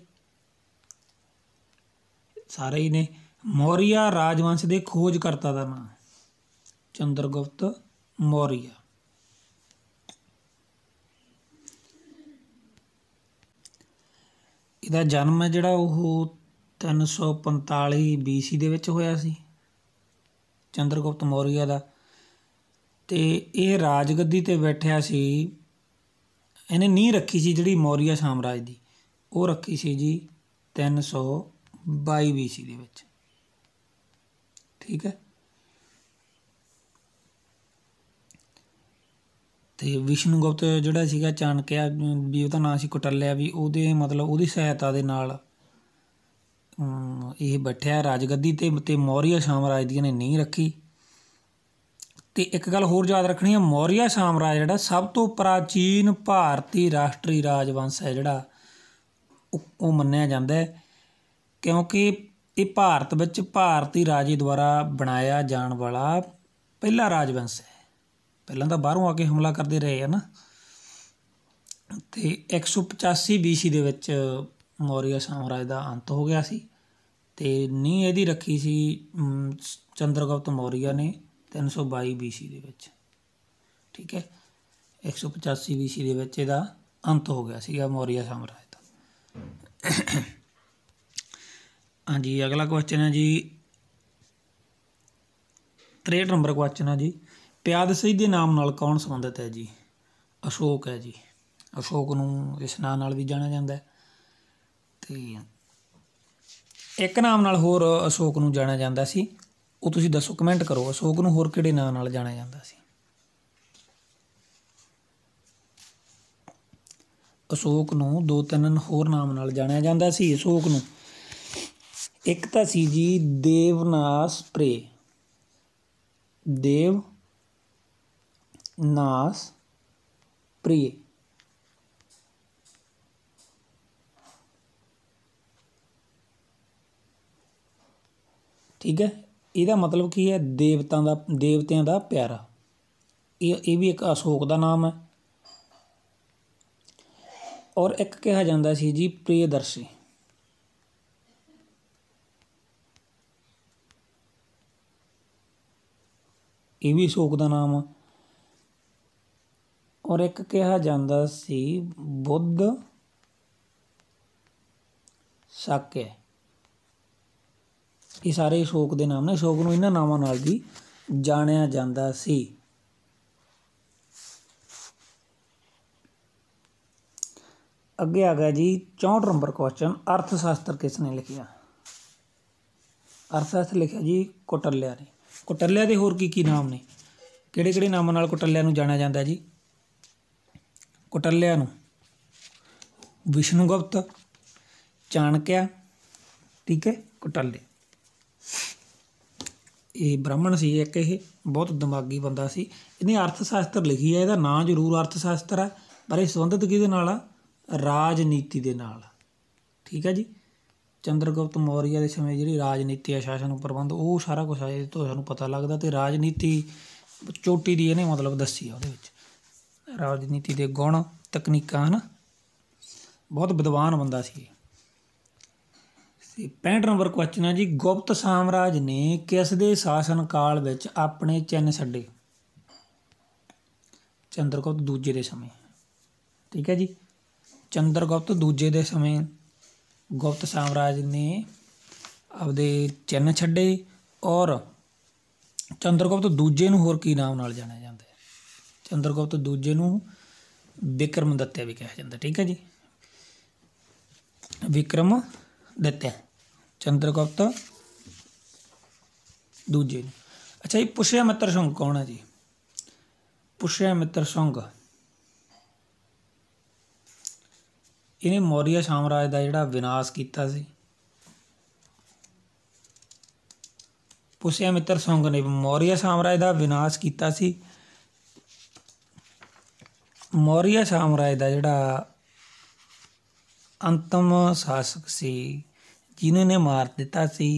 ਸਾਰੇ ਹੀ ਨੇ ਮੌਰੀਆ ਰਾਜਵੰਸ਼ ਦੇ ਖੋਜਕਰਤਾ ਦਾ ਨਾਮ ਚੰਦਰਗੁਪਤ ਮੌਰੀਆ ਇਹਦਾ ਜਨਮ ਹੈ ਜਿਹੜਾ ਉਹ 345 BC ਦੇ ਵਿੱਚ ਹੋਇਆ ਸੀ ਚੰਦਰਗੁਪਤ ਮੌਰੀਆ ਦਾ ਤੇ ਇਹ ਰਾਜਗੱਦੀ ਤੇ ਬੈਠਿਆ ਸੀ ਇਹਨੇ ਨਹੀਂ ਰੱਖੀ ਸੀ ਜਿਹੜੀ ਮੌਰੀਆ ਸਾਮਰਾਜ ਦੀ ਉਹ ਰੱਖੀ ਸੀ ਜੀ 322 BC ਦੇ ਵਿੱਚ ਠੀਕ ਹੈ ਤੇ ਵਿਸ਼ਨੂੰ ਗੁਪਤ ਜਿਹੜਾ ਸੀਗਾ ਚਾਣਕਿਆ ਵੀ ਉਹਦਾ ਨਾਂ ਸੀ ਕੁਟੱਲਿਆ ਵੀ ਉਹਦੇ ਮਤਲਬ ਉਹਦੀ ਸਹਾਇਤਾ ਦੇ ਨਾਲ ਇਹ ਬੱਠਿਆ ਰਾਜਗੱਦੀ ਤੇ ਤੇ ਮੌਰੀਆ ਸਾਮਰਾਜ ਦੀਆਂ ਨੇ ਨਹੀਂ ਰੱਖੀ ਤੇ ਇੱਕ ਗੱਲ ਹੋਰ ਯਾਦ ਰੱਖਣੀ ਹੈ ਮੌਰੀਆ ਸਾਮਰਾਜ ਜਿਹੜਾ ਸਭ ਤੋਂ ਪ੍ਰਾਚੀਨ ਭਾਰਤੀ ਰਾਸ਼ਟਰੀ ਰਾਜਵੰਸ਼ ਹੈ ਜਿਹੜਾ ਉਹ ਮੰਨਿਆ ਜਾਂਦਾ ਹੈ ਕਿਉਂਕਿ ਇਹ ਭਾਰਤ ਵਿੱਚ ਭਾਰਤੀ ਰਾਜੇ ਦੁਆਰਾ ਬਣਾਇਆ ਜਾਣ ਵਾਲਾ ਪਹਿਲਾ ਰਾਜਵੰਸ਼ ਹੈ ਪਹਿਲਾਂ ਤਾਂ ਬਾਹਰੋਂ ਆ ਕੇ ਹਮਲਾ ਕਰਦੇ ਰਹੇ ਹਨ ਤੇ 185 BC ਦੇ ਵਿੱਚ ਮੌਰੀਆ ਸਾਮਰਾਜ ਦਾ ਅੰਤ ਹੋ ਗਿਆ ਸੀ ਤੇ ਨਹੀਂ ਇਹਦੀ ਰੱਖੀ ਸੀ ਚੰਦਰਗੁਪਤ ਮੌਰੀਆ ਨੇ 322 BC ਦੇ ਵਿੱਚ ਠੀਕ ਹੈ 185 BC ਦੇ ਵਿੱਚ ਇਹਦਾ ਅੰਤ ਹੋ ਗਿਆ ਸੀਗਾ ਮੌਰੀਆ ਸਾਮਰਾਜ ਦਾ ਹਾਂਜੀ ਅਗਲਾ ਕੁਐਸਚਨ ਹੈ ਜੀ 63 ਨੰਬਰ ਕੁਐਸਚਨ ਹੈ ਜੀ ਸਹੀ ਦੇ ਨਾਮ ਨਾਲ ਕੌਣ ਸੰਬੰਧਿਤ ਹੈ ਜੀ ਅਸ਼ੋਕ ਹੈ ਜੀ ਅਸ਼ੋਕ ਨੂੰ ਇਸ ਨਾਮ ਨਾਲ ਵੀ ਜਾਣਿਆ ਜਾਂਦਾ ਹੈ ਤੇ ਇੱਕ ਨਾਮ ਨਾਲ ਹੋਰ ਅਸ਼ੋਕ ਨੂੰ ਜਾਣਿਆ ਜਾਂਦਾ ਸੀ ਉਹ ਤੁਸੀਂ ਦੱਸੋ ਕਮੈਂਟ ਕਰੋ ਅਸ਼ੋਕ ਨੂੰ ਹੋਰ ਕਿਹੜੇ ਨਾਂ ਨਾਲ ਜਾਣਿਆ ਜਾਂਦਾ ਸੀ ਅਸ਼ੋਕ ਨੂੰ ਦੋ ਤਿੰਨ ਹੋਰ ਨਾਮ ਨਾਲ ਜਾਣਿਆ ਜਾਂਦਾ ਸੀ ਅਸ਼ੋਕ ਨੂੰ ਇੱਕ ਤਾਂ ਸੀ ਜੀ ਦੇਵਨਾਸ ਪ੍ਰੇ ਦੇਵ ਨਾਸ ਪ੍ਰੇ ਠੀਕ ਹੈ ਇਹਦਾ ਮਤਲਬ ਕੀ ਹੈ ਦੇਵਤਾਂ ਦਾ ਦੇਵਤਿਆਂ ਦਾ ਪਿਆਰਾ ਇਹ ਇਹ ਵੀ ਇੱਕ ਅਸ਼ੋਕ ਦਾ ਨਾਮ ਹੈ ਔਰ ਇੱਕ ਕਿਹਾ ਜਾਂਦਾ ਸੀ ਜੀ ਪ੍ਰੇਦਰਸ਼ੀ ਇਹ ਵੀ ਅਸ਼ੋਕ ਦਾ ਨਾਮ ਔਰ ਇੱਕ ਕਿਹਾ ਜਾਂਦਾ ਸੀ ਬੁੱਧ ਸ਼ਾਕਿਆ ਇਹ ਸਾਰੇ ਅਸ਼ੋਕ ਦੇ ਨਾਮ ਨੇ ਅਸ਼ੋਕ ਨੂੰ ਇਹਨਾਂ ਨਾਵਾਂ ਨਾਲ ਵੀ ਜਾਣਿਆ ਜਾਂਦਾ ਸੀ ਅੱਗੇ ਆ ਗਿਆ ਜੀ 64 ਨੰਬਰ ਕੁਐਸਚਨ ਅਰਥ ਸ਼ਾਸਤਰ ਕਿਸ ਨੇ ਲਿਖਿਆ ਅਰਥ ਸ਼ਾਸਤਰ ਲਿਖਿਆ ਜੀ ਕੋਟਲਿਆ ਨੇ ਕੋਟਲਿਆ ਦੇ ਹੋਰ ਕੀ ਕੀ ਨਾਮ ਨੇ ਕਿਹੜੇ ਕਿਹੜੇ ਨਾਮਾਂ ਨਾਲ ਕੋਟਲਿਆ ਨੂੰ ਜਾਣਿਆ ਜਾਂਦਾ ਜੀ ਕੋਟਲਿਆ ਨੂੰ ਵਿਸ਼ਨੂਗੁਪਤ ਚਾਣਕਿਆ ਠੀਕ ਹੈ ਕੋਟਲਿਆ ਇਹ ਬ੍ਰਾਹਮਣ ਸੀ ਇੱਕ ਇਹ ਬਹੁਤ ਦਿਮਾਗੀ ਬੰਦਾ ਸੀ ਇਹਨੇ ਅਰਥ ਸ਼ਾਸਤਰ ਲਿਖੀ ਹੈ ਇਹਦਾ ਨਾਂ ਜ਼ਰੂਰ ਅਰਥ ਸ਼ਾਸਤਰ ਹੈ ਪਰ ਇਹ ਸੰਬੰਧਿਤ ਕਿਹਦੇ ਨਾਲ ਆ ਰਾਜਨੀਤੀ ਦੇ ਨਾਲ ਠੀਕ ਹੈ ਜੀ ਚੰਦਰਗੁਪਤ ਮੌਰੀਆ ਦੇ ਸਮੇਂ ਜਿਹੜੀ ਰਾਜਨੀਤੀ ਆ ਸ਼ਾਸਨ ਪ੍ਰਬੰਧ ਉਹ ਸਾਰਾ ਕੁਝ ਆ ਤੋਂ ਸਾਨੂੰ ਪਤਾ ਲੱਗਦਾ ਤੇ ਰਾਜਨੀਤੀ ਚੋਟੀ ਦੀ ਇਹਨੇ ਮਤਲਬ ਦੱਸੀ ਆ ਉਹਦੇ ਵਿੱਚ ਰਾਜਨੀਤੀ ਦੇ ਗੁਣ ਤਕਨੀਕਾਂ ਹਨ ਬਹੁਤ ਵਿਦਵਾਨ ਬੰਦਾ ਸੀ ਤੇ 65 ਨੰਬਰ ਕੁਐਸਚਨ ਹੈ ਜੀ ਗੁਪਤ ਸਾਮਰਾਜ ਨੇ ਕਿਸ ਦੇ ਸ਼ਾਸਨ ਕਾਲ ਵਿੱਚ ਆਪਣੇ ਚਿੰਨ ਛੱਡੇ ਚੰਦਰਗੁਪਤ ਦੂਜੇ ਦੇ ਸਮੇਂ ਠੀਕ ਹੈ ਜੀ ਚੰਦਰਗੁਪਤ ਦੂਜੇ ਦੇ ਸਮੇਂ ਗੁਪਤ ਸਾਮਰਾਜ ਨੇ ਆਪਦੇ ਚਿੰਨ ਛੱਡੇ ਔਰ ਚੰਦਰਗੁਪਤ ਦੂਜੇ ਨੂੰ ਹੋਰ ਕੀ ਨਾਮ ਨਾਲ ਜਾਣਿਆ ਜਾਂਦਾ ਹੈ ਚੰਦਰਗੁਪਤ ਦੂਜੇ ਨੂੰ ਵਿਕਰਮ ਵੀ ਕਿਹਾ ਜਾਂਦਾ ਠੀਕ ਹੈ ਜੀ ਵਿਕਰਮ ਦਿੱਤੇ ਚੰਦਰਗੁਪਤ ਦੂਜੇ ਅੱਛਾ ਇਹ ਪੁਸ਼ਿਆ ਮਿੱਤਰ ਸੰਗ ਕੌਣ ਹੈ ਜੀ ਪੁਸ਼ਿਆ ਮਿੱਤਰ ਸੰਗ ਇਹਨੇ ਮੌਰੀਆ ਸਾਮਰਾਜ ਦਾ ਜਿਹੜਾ ਵਿਨਾਸ਼ ਕੀਤਾ ਸੀ ਪੁਸ਼ਿਆ ਮਿੱਤਰ ਸੰਗ ਨੇ ਮੌਰੀਆ ਸਾਮਰਾਜ ਦਾ ਵਿਨਾਸ਼ ਕੀਤਾ ਸੀ ਮੌਰੀਆ ਸਾਮਰਾਜ ਦਾ ਜਿਹੜਾ ਅੰਤਮ ਸ਼ਾਸਕ ਸੀ ਕਿਹਨੇ ਨੇ ਮਾਰ ਦਿੱਤਾ ਸੀ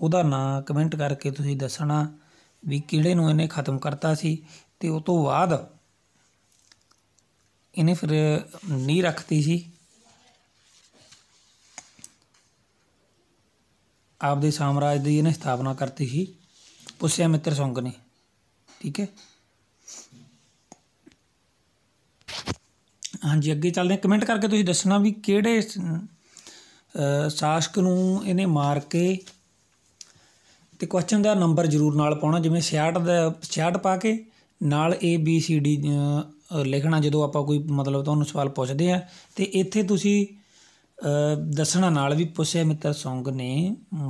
ਉਹਦਾ ਨਾਂ ਕਮੈਂਟ ਕਰਕੇ ਤੁਸੀਂ ਦੱਸਣਾ ਵੀ ਕਿਹੜੇ ਨੂੰ ਇਹਨੇ ਖਤਮ ਕਰਤਾ ਸੀ ਤੇ ਉਸ ਤੋਂ ਬਾਅਦ ਇਹਨੇ ਫਿਰ ਨੀ ਰੱਖਤੀ ਸੀ ਆਪਦੇ ਸਾਮਰਾਜ ਦੀ ਇਹਨੇ ਸਥਾਪਨਾ ਕਰਤੀ ਸੀ ਪੁੱਛਿਆ ਮਿੱਤਰ ਸੰਗ ਨੇ ਠੀਕ ਹੈ ਹਾਂਜੀ ਅੱਗੇ ਚੱਲਦੇ ਹਾਂ ਕਮੈਂਟ ਕਰਕੇ ਤੁਸੀਂ ਦੱਸਣਾ ਵੀ ਕਿਹੜੇ ਸਾਸ਼ਕ ਨੂੰ ਇਹਨੇ ਮਾਰ ਕੇ ਤੇ ਕੁਐਸਚਨ ਦਾ ਨੰਬਰ ਜ਼ਰੂਰ ਨਾਲ ਪਾਉਣਾ ਜਿਵੇਂ 66 ਦਾ 66 ਪਾ ਕੇ ਨਾਲ A B C D ਲਿਖਣਾ ਜਦੋਂ ਆਪਾਂ ਕੋਈ ਮਤਲਬ ਤੁਹਾਨੂੰ ਸਵਾਲ ਪੁੱਛਦੇ ਆ ਤੇ ਇੱਥੇ ਤੁਸੀਂ ਦੱਸਣਾ ਨਾਲ ਵੀ ਪੁੱਛਿਆ ਮਿੱਤਰ ਸੌਂਗ ਨੇ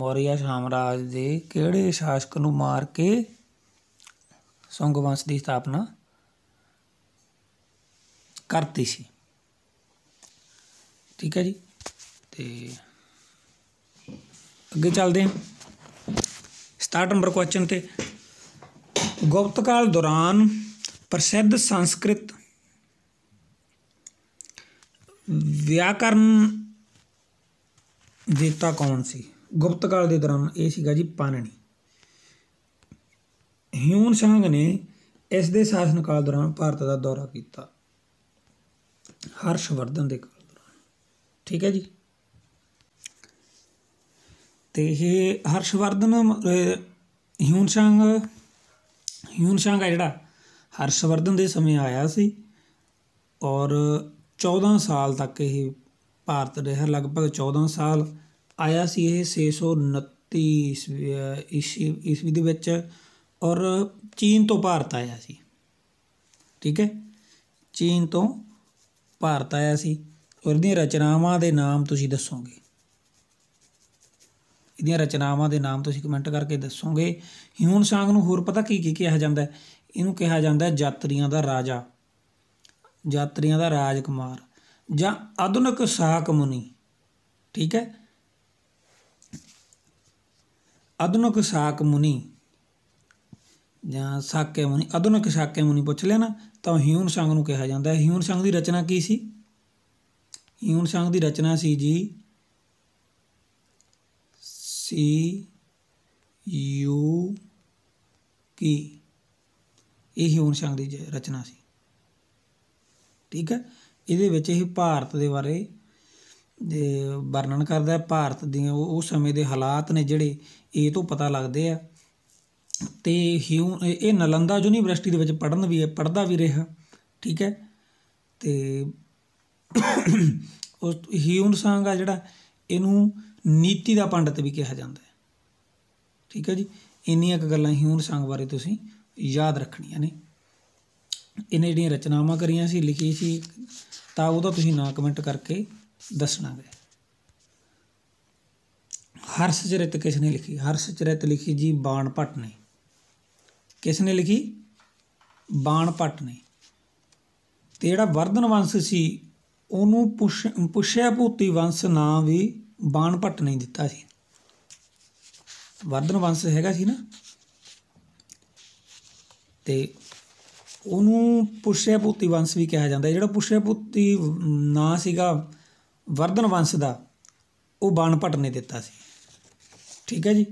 ਮੌਰੀਆ ਸਾਮਰਾਜ ਦੇ ਕਿਹੜੇ ਸ਼ਾਸਕ ਨੂੰ ਮਾਰ ਕੇ ਸੌਂਗ ਵੰਸ਼ ਦੀ ਸਥਾਪਨਾ ਕਰਤੀ ਸੀ ਠੀਕ ਹੈ ਜੀ ਤੇ ਅੱਗੇ ਚੱਲਦੇ ਹਾਂ 67 ਨੰਬਰ ਕੁਐਸਚਨ ਤੇ ਗੁਪਤ ਕਾਲ ਦੌਰਾਨ ਪ੍ਰਸਿੱਧ ਸੰਸਕ੍ਰਿਤ ਵਿਆਕਰਨ ਦੇਤਾ ਕੌਣ ਸੀ ਗੁਪਤ ਕਾਲ ਦੇ ਦੌਰਾਨ ਇਹ ਸੀਗਾ ਜੀ ਪਾਨਣੀ ਹਿਊਨ ਸ਼ਾਂਗ ਨੇ ਇਸ ਦੇ ਸ਼ਾਸਨ ਕਾਲ ਦੌਰਾਨ ਭਾਰਤ ਦਾ ਦੌਰਾ ਕੀਤਾ ਹਰਸ਼ਵਰਧਨ ਦੇ ਕਾਲ ਦੌਰਾਨ ਠੀਕ ਹੈ ਜੀ ਤੇ ਇਹ ਹਰਸ਼ਵਰਧਨ ਹਿਊਨਸ਼ੰਗ ਹਿਊਨਸ਼ੰਗ ਆ ਜਿਹੜਾ ਹਰਸ਼ਵਰਧਨ ਦੇ ਸਮੇਂ ਆਇਆ ਸੀ ਔਰ 14 ਸਾਲ ਤੱਕ ਇਹ ਭਾਰਤ ਰਿਹਾ ਲਗਭਗ 14 ਸਾਲ ਆਇਆ ਸੀ ਇਹ 629 ਈਸਵੀ ਦੇ ਵਿੱਚ ਔਰ ਚੀਨ ਤੋਂ ਭਾਰਤ ਆਇਆ ਸੀ ਠੀਕ ਹੈ ਚੀਨ ਤੋਂ ਭਾਰਤ ਆਇਆ ਸੀ ਔਰ ਰਚਨਾਵਾਂ ਦੇ ਨਾਮ ਤੁਸੀਂ ਦੱਸੋਗੇ ਇਹਦੀਆਂ ਰਚਨਾਵਾਂ ਦੇ ਨਾਮ ਤੁਸੀਂ ਕਮੈਂਟ ਕਰਕੇ ਦੱਸੋਗੇ ਹਿਊਨ ਸਾਂਗ ਨੂੰ ਹੋਰ ਪਤਾ ਕੀ ਕੀ ਕਿਹਾ ਜਾਂਦਾ ਹੈ ਇਹਨੂੰ ਕਿਹਾ ਜਾਂਦਾ ਹੈ ਯਾਤਰੀਆਂ ਦਾ ਰਾਜਾ ਯਾਤਰੀਆਂ ਦਾ ਰਾਜਕੁਮਾਰ ਜਾਂ ਆਧੁਨਿਕ ਸਾਕ ਮੁਨੀ ਠੀਕ ਹੈ ਆਧੁਨਿਕ ਸਾਕ ਮੁਨੀ ਜਾਂ ਸਾਕੇ ਮੁਨੀ ਆਧੁਨਿਕ ਸਾਕੇ ਮੁਨੀ ਪੁੱਛ ਲਿਆ ਨਾ ਤਾਂ ਹਿਊਨ ਸੰਗ ਨੂੰ ਕਿਹਾ ਜਾਂਦਾ ਹੈ ਹਿਊਨ ਸੰਗ ਦੀ ਰਚਨਾ ਕੀ ਸੀ ਹਿਊਨ ਸੰਗ ਦੀ ਰਚਨਾ ਸੀ ਜੀ ਸੀ ਯੂ ਕੀ ਇਹ ਹਿਊਨ ਸ਼ੰਗ ਦੀ ਰਚਨਾ ਸੀ ਠੀਕ ਹੈ ਇਹਦੇ ਵਿੱਚ ਇਹ ਭਾਰਤ ਦੇ ਬਾਰੇ ਦੇ ਵਰਣਨ ਕਰਦਾ ਹੈ ਭਾਰਤ ਦੀ ਉਹ ਸਮੇਂ ਦੇ ਹਾਲਾਤ ਨੇ ਜਿਹੜੇ ਇਹ ਤੋਂ ਪਤਾ ਲੱਗਦੇ ਆ ਤੇ ਹਿਊ ਇਹ ਨਲੰਦਾ ਯੂਨੀਵਰਸਿਟੀ ਦੇ ਵਿੱਚ ਪੜਨ ਵੀ ਪੜਦਾ ਵੀ ਰਿਹਾ ਠੀਕ ਹੈ ਤੇ ਉਸ ਹਿਊਨ ਸੰਗ ਆ ਜਿਹੜਾ ਇਹਨੂੰ ਨੀਤੀ ਦਾ ਪੰਡਤ ਵੀ ਕਿਹਾ ਜਾਂਦਾ ਹੈ ਠੀਕ ਹੈ ਜੀ ਇੰਨੀਆਂ ਕੁ ਗੱਲਾਂ ਹਿਊਨ ਸੰਗ ਬਾਰੇ ਤੁਸੀਂ ਯਾਦ ਰੱਖਣੀਆਂ ਨੇ ਇਹਨੇ ਜਿਹੜੀਆਂ ਰਚਨਾਵਾਂ ਕਰੀਆਂ ਸੀ ਲਿਖੀ ਸੀ ਤਾਂ ਉਹਦਾ ਤੁਸੀਂ ਨਾ ਕਮੈਂਟ ਕਰਕੇ ਦੱਸਣਾ ਹੈ ਹਰਸ ਚਰਿਤ ਕਿਸ ਨੇ ਲਿਖੀ ਹਰਸ ਚਰਿਤ ਲਿਖੀ ਜੀ ਬਾਣ ਭੱਟ ਨੇ ਕਿਸ ਨੇ ਲਿਖੀ ਬਾਣ ਭੱਟ ਨੇ ਤੇ ਜਿਹੜਾ ਵਰਧਨ ਵੰਸ਼ ਸੀ ਉਹਨੂੰ ਪੁਸ਼ਿਆ ਭੂਤੀ ਵੰਸ਼ ਨਾਂ ਵੀ ਬਾਣ ਭੱਟ ਨਹੀਂ ਦਿੱਤਾ ਸੀ ਵਰਧਨ ਵੰਸ਼ ਹੈਗਾ ਸੀ ਨਾ ਤੇ ਉਹਨੂੰ ਪੁਸ਼ਯਪੁੱਤੀ ਵੰਸ਼ ਵੀ ਕਿਹਾ ਜਾਂਦਾ ਜਿਹੜਾ ਪੁਸ਼ਯਪੁੱਤੀ ਨਾਂ ਸੀਗਾ ਵਰਧਨ ਵੰਸ਼ ਦਾ ਉਹ ਬਾਣ ਭੱਟ ਨੇ ਦਿੱਤਾ ਸੀ ਠੀਕ ਹੈ ਜੀ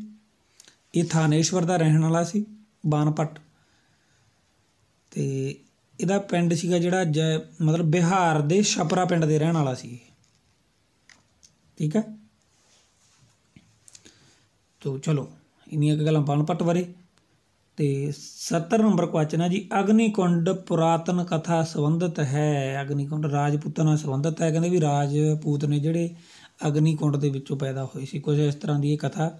ਇਹ ਥਾਨੇਸ਼ਵਰ ਦਾ ਰਹਿਣ ਵਾਲਾ ਸੀ ਬਾਣ ਭੱਟ ਤੇ ਇਹਦਾ ਪਿੰਡ ਸੀਗਾ ਜਿਹੜਾ ਮਤਲਬ ਬਿਹਾਰ ਦੇ ਛਪਰਾ ਪਿੰਡ ਦੇ ਰਹਿਣ ਵਾਲਾ ਸੀ ਠੀਕ ਹੈ ਤੋ ਚਲੋ ਇੰਨੀਆਂ ਗੱਲਾਂ ਪਾਣ ਪੱਟ ਬਾਰੇ ਤੇ 70 ਨੰਬਰ ਕੁਐਸਚਨ ਹੈ ਜੀ ਅਗਨੀਕੁੰਡ ਪੁਰਾਤਨ ਕਥਾ ਸੰਬੰਧਿਤ ਹੈ ਅਗਨੀਕੁੰਡ ਰਾਜਪੂਤਾਂ ਨਾਲ ਸੰਬੰਧਿਤ ਹੈ ਕਹਿੰਦੇ ਵੀ ਰਾਜਪੂਤ ਨੇ ਜਿਹੜੇ ਅਗਨੀਕੁੰਡ ਦੇ ਵਿੱਚੋਂ ਪੈਦਾ ਹੋਏ ਸੀ ਕੁਝ ਇਸ ਤਰ੍ਹਾਂ ਦੀ ਇਹ ਕਥਾ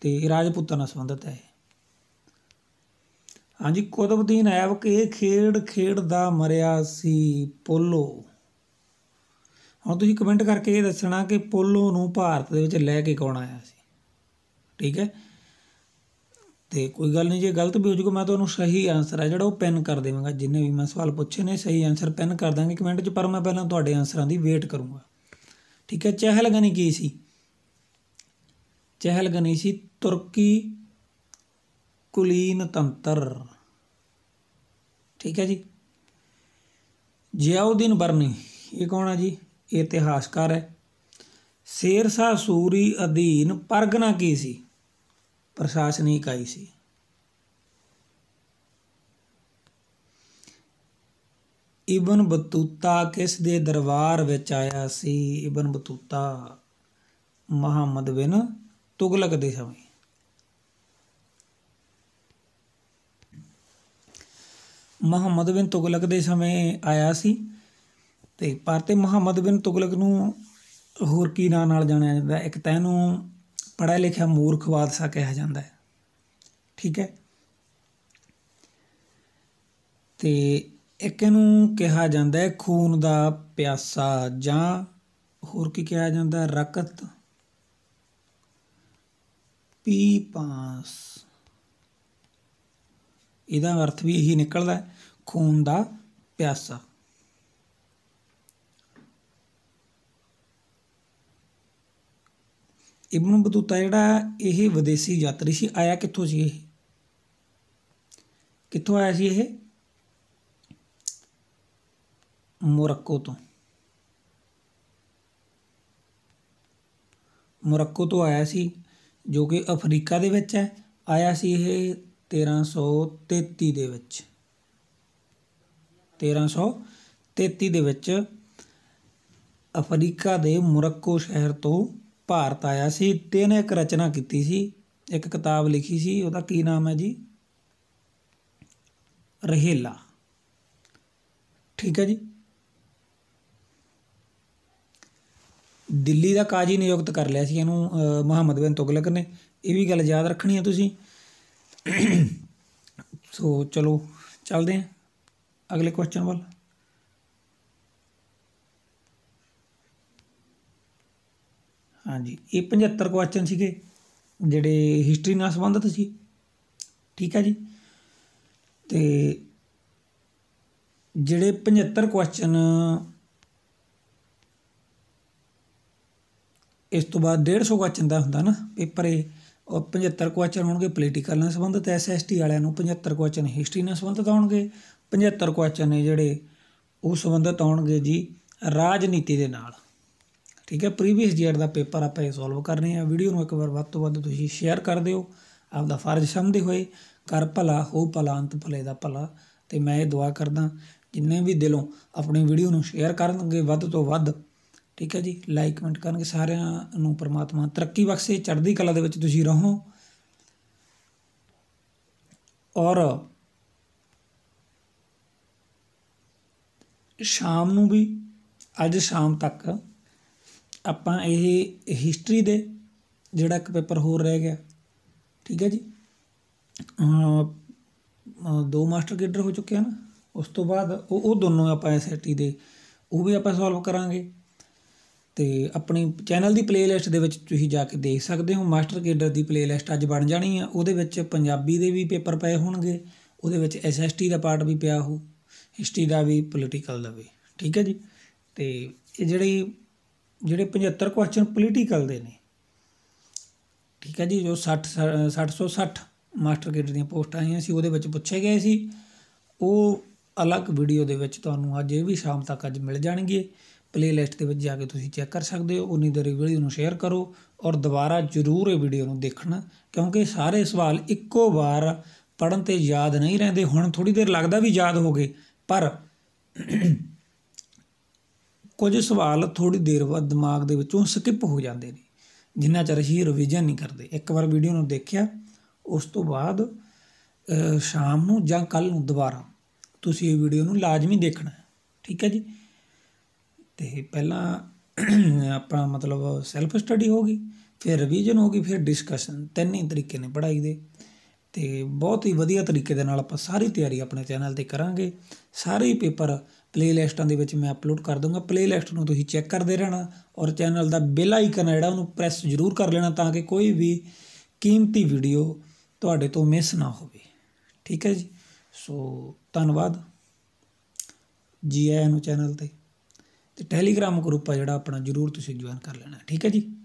ਤੇ ਰਾਜਪੂਤਾਂ ਨਾਲ ਸੰਬੰਧਿਤ ਹੈ ਹਾਂਜੀ ਕੁਦਬਦੀਨ ਐਬਕ ਇਹ ਖੇਡ ਖੇਡਦਾ ਮਰਿਆ ਸੀ ਪੋਲੋ ਹੁਣ ਤੁਸੀਂ ਕਮੈਂਟ ਕਰਕੇ ਇਹ ਦੱਸਣਾ ਕਿ ਪੋਲੋ ਨੂੰ ਭਾਰਤ ਦੇ ਵਿੱਚ ਲੈ ਕੇ ਕੌਣ ਆਇਆ ਸੀ ਠੀਕ ਹੈ ਤੇ ਕੋਈ ਗੱਲ ਨਹੀਂ ਜੇ ਗਲਤ ਵੀ ਹੋ ਜੂਗਾ ਮੈਂ ਤੁਹਾਨੂੰ ਸਹੀ ਆਨਸਰ ਹੈ ਜਿਹੜਾ ਉਹ ਪਿਨ ਕਰ ਦੇਵਾਂਗਾ ਜਿੰਨੇ ਵੀ ਮੈਂ ਸਵਾਲ ਪੁੱਛੇ ਨੇ ਸਹੀ ਆਨਸਰ ਪਿਨ ਕਰ ਦਾਂਗੇ ਕਮੈਂਟ 'ਚ ਪਰ ਮੈਂ ਪਹਿਲਾਂ ਤੁਹਾਡੇ ਆਨਸਰਾਂ ਦੀ ਵੇਟ ਕਰੂੰਗਾ ਠੀਕ ਹੈ ਚਹਿਲਗਨੀ ਕੀ ਸੀ ਚਹਿਲਗਨੀ ਸੀ ਤੁਰਕੀ ਕੁਲੀਨ ਤੰਤਰ ਠੀਕ ਹੈ ਜੀ ਜਿਆਉਦੀਨ ਬਰਨੀ ਇਹ ਕੌਣ ਹੈ ਜੀ ਇਤਿਹਾਸਕਾਰ ਹੈ ਸ਼ੇਰ ਸ਼ਾਹ ਸੂਰੀ ਅਧੀਨ ਪਰਗਨਾ ਕੀ ਸੀ ਪ੍ਰਸ਼ਾਸਨੀ ਇਕਾਈ ਸੀ ਇਬਨ ਬਤੂਤਾ ਕਿਸ ਦੇ ਦਰਬਾਰ ਵਿੱਚ ਆਇਆ ਸੀ ਇਬਨ ਬਤੂਤਾ ਮੁਹੰਮਦ ਬਿਨ ਤੁਗਲਕ ਦੇ ਸਮੇਂ ਮੁਹੰਮਦ ਬਿਨ ਤੁਗਲਕ ਦੇ ਸਮੇਂ ਆਇਆ ਸੀ ਤੇ ਪਰ ਤੇ ਮੁਹੰਮਦ ਬਿਨ ਤੁਗਲਕ ਨੂੰ ਹੋਰ ਕੀ ਨਾਂ ਨਾਲ ਜਾਣਿਆ ਜਾਂਦਾ ਇੱਕ ਤੈਨੂੰ ਪੜਾ ਲਿਖਿਆ ਮੂਰਖ ਬਾਦਸ਼ਾਹ ਕਿਹਾ ਜਾਂਦਾ ਹੈ ਠੀਕ ਹੈ ਤੇ ਇੱਕ ਇਹਨੂੰ ਕਿਹਾ ਜਾਂਦਾ ਹੈ ਖੂਨ ਦਾ ਪਿਆਸਾ ਜਾਂ ਹੋਰ ਕੀ ਕਿਹਾ ਜਾਂਦਾ ਹੈ ਰਕਤ ਪਾਸ ਇਹਦਾ ਅਰਥ ਵੀ ਇਹੀ ਨਿਕਲਦਾ ਹੈ ਖੂਨ ਦਾ ਪਿਆਸਾ ਇਬਨ ਬਤੂਤਾ ਜਿਹੜਾ ਇਹ ਵਿਦੇਸੀ ਯਾਤਰੀ ਸੀ ਆਇਆ ਕਿੱਥੋਂ ਸੀ ਇਹ ਕਿੱਥੋਂ ਆਇਆ ਸੀ ਇਹ ਮੋਰੱਕੋ ਤੋਂ ਮੋਰੱਕੋ ਤੋਂ ਆਇਆ ਸੀ ਜੋ ਕਿ ਅਫਰੀਕਾ ਦੇ ਵਿੱਚ ਹੈ ਆਇਆ ਸੀ ਇਹ 1333 ਦੇ ਵਿੱਚ 1333 ਦੇ ਵਿੱਚ ਅਫਰੀਕਾ ਦੇ ਮੋਰੱਕੋ ਸ਼ਹਿਰ ਤੋਂ ਭਾਰਤ ਆਇਆ ਸੀ ਤੇ ਇਹਨੇ ਇੱਕ ਰਚਨਾ ਕੀਤੀ ਸੀ ਇੱਕ ਕਿਤਾਬ ਲਿਖੀ ਸੀ ਉਹਦਾ ਕੀ ਨਾਮ ਹੈ ਜੀ ਰਹਿਲਾ ਠੀਕ ਹੈ ਜੀ ਦਿੱਲੀ ਦਾ ਕਾਜੀ ਨਿਯੁਕਤ ਕਰ ਲਿਆ ਸੀ ਇਹਨੂੰ ਮੁਹੰਮਦ ਬਿਨ ਤੁਗਲਕ ਨੇ ਇਹ ਵੀ ਗੱਲ ਯਾਦ ਰੱਖਣੀ ਹੈ ਤੁਸੀਂ ਸੋ ਚਲੋ ਚੱਲਦੇ ਹਾਂ ਅਗਲੇ ਕੁਐਸਚਨ ਵੱਲ ਹਾਂਜੀ ਇਹ 75 ਕੁਐਸਚਨ ਸੀਗੇ ਜਿਹੜੇ ਹਿਸਟਰੀ ਨਾਲ ਸੰਬੰਧਿਤ ਸੀ ਠੀਕ ਹੈ ਜੀ ਤੇ ਜਿਹੜੇ 75 ਕੁਐਸਚਨ ਇਸ ਤੋਂ ਬਾਅਦ 150 ਕੁਐਸਚਨ ਦਾ ਹੁੰਦਾ ਨਾ ਪੇਪਰ ਇਹ ਉਹ 75 ਕੁਐਸਚਨ ਹੋਣਗੇ ਪੋਲੀਟੀਕਲ ਨਾਲ ਸੰਬੰਧਿਤ ਐਸਐਸਟੀ ਵਾਲਿਆਂ ਨੂੰ 75 ਕੁਐਸਚਨ ਹਿਸਟਰੀ ਨਾਲ ਸੰਬੰਧਿਤ ਆਉਣਗੇ 75 ਕੁਐਸਚਨ ਨੇ ਜਿਹੜੇ ਉਹ ਸੰਬੰਧਿਤ ਆਉਣਗੇ ਜੀ ਰਾਜਨੀਤੀ ਦੇ ਨਾਲ ਠੀਕ ਹੈ ਪ੍ਰੀਵੀਅਸ ਈਅਰ ਦਾ ਪੇਪਰ ਆਪਾਂ ਇਹ ਸੋਲਵ ਕਰਨੇ ਆ ਵੀਡੀਓ ਨੂੰ ਇੱਕ ਵਾਰ ਵੱਧ ਤੋਂ ਵੱਧ ਤੁਸੀਂ ਸ਼ੇਅਰ ਕਰ ਦਿਓ ਆਪ ਦਾ ਫਰਜ਼ ਸਮਝਦੇ ਹੋਏ ਕਰ ਭਲਾ ਹੋ ਭਲਾ ਅੰਤ ਭਲੇ ਦਾ ਭਲਾ ਤੇ ਮੈਂ ਇਹ ਦੁਆ ਕਰਦਾ ਜਿੰਨੇ ਵੀ ਦਿਲੋਂ ਆਪਣੀ ਵੀਡੀਓ ਨੂੰ ਸ਼ੇਅਰ ਕਰਨਗੇ ਵੱਧ ਤੋਂ ਵੱਧ ਠੀਕ ਹੈ ਜੀ ਲਾਈਕ ਕਮੈਂਟ ਕਰਨਗੇ ਸਾਰਿਆਂ ਨੂੰ ਪ੍ਰਮਾਤਮਾ ਤਰੱਕੀ ਬਖਸ਼ੇ ਚੜ੍ਹਦੀ ਕਲਾ ਦੇ ਵਿੱਚ ਤੁਸੀਂ ਰਹੋ ਔਰ ਸ਼ਾਮ ਨੂੰ ਵੀ ਅੱਜ ਸ਼ਾਮ ਤੱਕ ਆਪਾਂ ਇਹ ਹਿਸਟਰੀ ਦੇ ਜਿਹੜਾ ਇੱਕ ਪੇਪਰ ਹੋਰ ਰਹਿ ਗਿਆ ਠੀਕ ਹੈ ਜੀ ਦੋ ਮਾਸਟਰ ਗੇਡਰ ਹੋ ਚੁੱਕੇ ਹਨ ਉਸ ਤੋਂ ਬਾਅਦ ਉਹ ਉਹ ਦੋਨੋਂ ਆਪਾਂ ਐਸਆਈਟੀ ਦੇ ਉਹ ਵੀ ਆਪਾਂ ਸੋਲਵ ਕਰਾਂਗੇ ਤੇ ਆਪਣੀ ਚੈਨਲ ਦੀ ਪਲੇਲਿਸਟ ਦੇ ਵਿੱਚ ਤੁਸੀਂ ਜਾ ਕੇ ਦੇਖ ਸਕਦੇ ਹੋ ਮਾਸਟਰ ਕੇਡਰ ਦੀ ਪਲੇਲਿਸਟ ਅੱਜ ਬਣ ਜਾਣੀ ਆ ਉਹਦੇ ਵਿੱਚ ਪੰਜਾਬੀ ਦੇ ਵੀ ਪੇਪਰ ਪਏ ਹੋਣਗੇ ਉਹਦੇ ਵਿੱਚ ਐਸਐਸਟੀ ਦਾ ਪਾਰਟ ਵੀ ਪਿਆ ਹੋ ਹਿਸਟਰੀ ਦਾ ਵੀ ਪੋਲੀਟੀਕਲ ਦਾ ਵੀ ਠੀਕ ਹੈ ਜੀ ਤੇ ਇਹ ਜਿਹੜੀ ਜਿਹੜੇ 75 ਕੁਐਸਚਨ ਪੋਲੀਟੀਕਲ ਦੇ ਨੇ ਠੀਕ ਹੈ ਜੀ ਜੋ 60 660 ਮਾਸਟਰ ਗ੍ਰੇਡ ਦੀਆਂ ਪੋਸਟਾਂ ਆਈਆਂ ਸੀ ਉਹਦੇ ਵਿੱਚ ਪੁੱਛੇ ਗਏ ਸੀ ਉਹ ਅਲੱਗ ਵੀਡੀਓ ਦੇ ਵਿੱਚ ਤੁਹਾਨੂੰ ਅੱਜ ਇਹ ਵੀ ਸ਼ਾਮ ਤੱਕ ਅੱਜ ਮਿਲ ਜਾਣਗੇ ਪਲੇਲਿਸਟ ਦੇ ਵਿੱਚ ਜਾ ਕੇ ਤੁਸੀਂ ਚੈੱਕ ਕਰ ਸਕਦੇ ਹੋ ਉਨੀ ਦੇਰ ਵੀਡੀਓ ਨੂੰ ਸ਼ੇਅਰ ਕਰੋ ਔਰ ਦੁਬਾਰਾ ਜ਼ਰੂਰ ਇਹ ਵੀਡੀਓ ਨੂੰ ਦੇਖਣਾ ਕਿਉਂਕਿ ਸਾਰੇ ਸਵਾਲ ਇੱਕੋ ਵਾਰ ਪੜਨ ਤੇ ਯਾਦ ਨਹੀਂ ਰਹਿੰਦੇ ਹੁਣ ਥੋੜੀ ਦੇਰ ਲੱਗਦਾ ਵੀ ਯਾਦ ਹੋ ਗਏ ਪਰ ਕੁਝ ਸਵਾਲ ਥੋੜੀ ਦੇਰ ਬਾਅਦ ਦਿਮਾਗ ਦੇ ਵਿੱਚੋਂ ਸਕਿਪ ਹੋ ਜਾਂਦੇ ਨੇ ਜਿੰਨਾ ਚਿਰ ਅਸੀਂ ਰਿਵੀਜ਼ਨ ਨਹੀਂ ਕਰਦੇ ਇੱਕ ਵਾਰ ਵੀਡੀਓ ਨੂੰ ਦੇਖਿਆ ਉਸ ਤੋਂ ਬਾਅਦ ਸ਼ਾਮ ਨੂੰ ਜਾਂ ਕੱਲ ਨੂੰ ਦੁਬਾਰਾ ਤੁਸੀਂ ਇਹ ਵੀਡੀਓ ਨੂੰ ਲਾਜ਼ਮੀ ਦੇਖਣਾ ਠੀਕ ਹੈ ਜੀ ਤੇ ਪਹਿਲਾਂ ਆਪਣਾ ਮਤਲਬ ਸੈਲਫ ਸਟੱਡੀ ਹੋਗੀ ਫਿਰ ਰਿਵੀਜ਼ਨ ਹੋਗੀ ਫਿਰ ਡਿਸਕਸ਼ਨ ਤਿੰਨ ਹੀ ਤਰੀਕੇ ਨੇ ਪੜ੍ਹਾਈ ਦੇ ਤੇ ਬਹੁਤ ਹੀ ਵਧੀਆ ਤਰੀਕੇ ਦੇ ਨਾਲ ਆਪਾਂ ਸਾਰੀ ਤਿਆਰੀ ਆਪਣੇ ਚੈਨਲ ਤੇ ਕਰਾਂਗੇ ਸਾਰੇ ਪੇਪਰ ਪਲੇਲਿਸਟਾਂ ਦੇ ਵਿੱਚ ਮੈਂ ਅਪਲੋਡ ਕਰ ਦੂੰਗਾ ਪਲੇਲਿਸਟ ਨੂੰ ਤੁਸੀਂ ਚੈੱਕ ਕਰਦੇ ਰਹਿਣਾ ਔਰ ਚੈਨਲ ਦਾ ਬੈਲ ਆਈਕਨ ਜਿਹੜਾ ਉਹਨੂੰ ਪ੍ਰੈਸ ਜ਼ਰੂਰ ਕਰ ਲੈਣਾ ਤਾਂ ਕਿ ਕੋਈ ਵੀ ਕੀਮਤੀ ਵੀਡੀਓ ਤੁਹਾਡੇ ਤੋਂ ਮਿਸ ਨਾ ਹੋਵੇ ਠੀਕ ਹੈ ਜੀ ਸੋ ਧੰਨਵਾਦ ਜੀ ਆਇਆਂ ਨੂੰ ਚੈਨਲ ਤੇ ਤੇ ਟੈਲੀਗ੍ਰਾਮ ਗਰੁੱਪ ਆ ਜਿਹੜਾ ਆਪਣਾ ਜਰੂਰ ਤੁਸੀਂ ਜੁਆਇਨ ਕਰ ਲੈਣਾ ਠੀਕ ਹੈ ਜੀ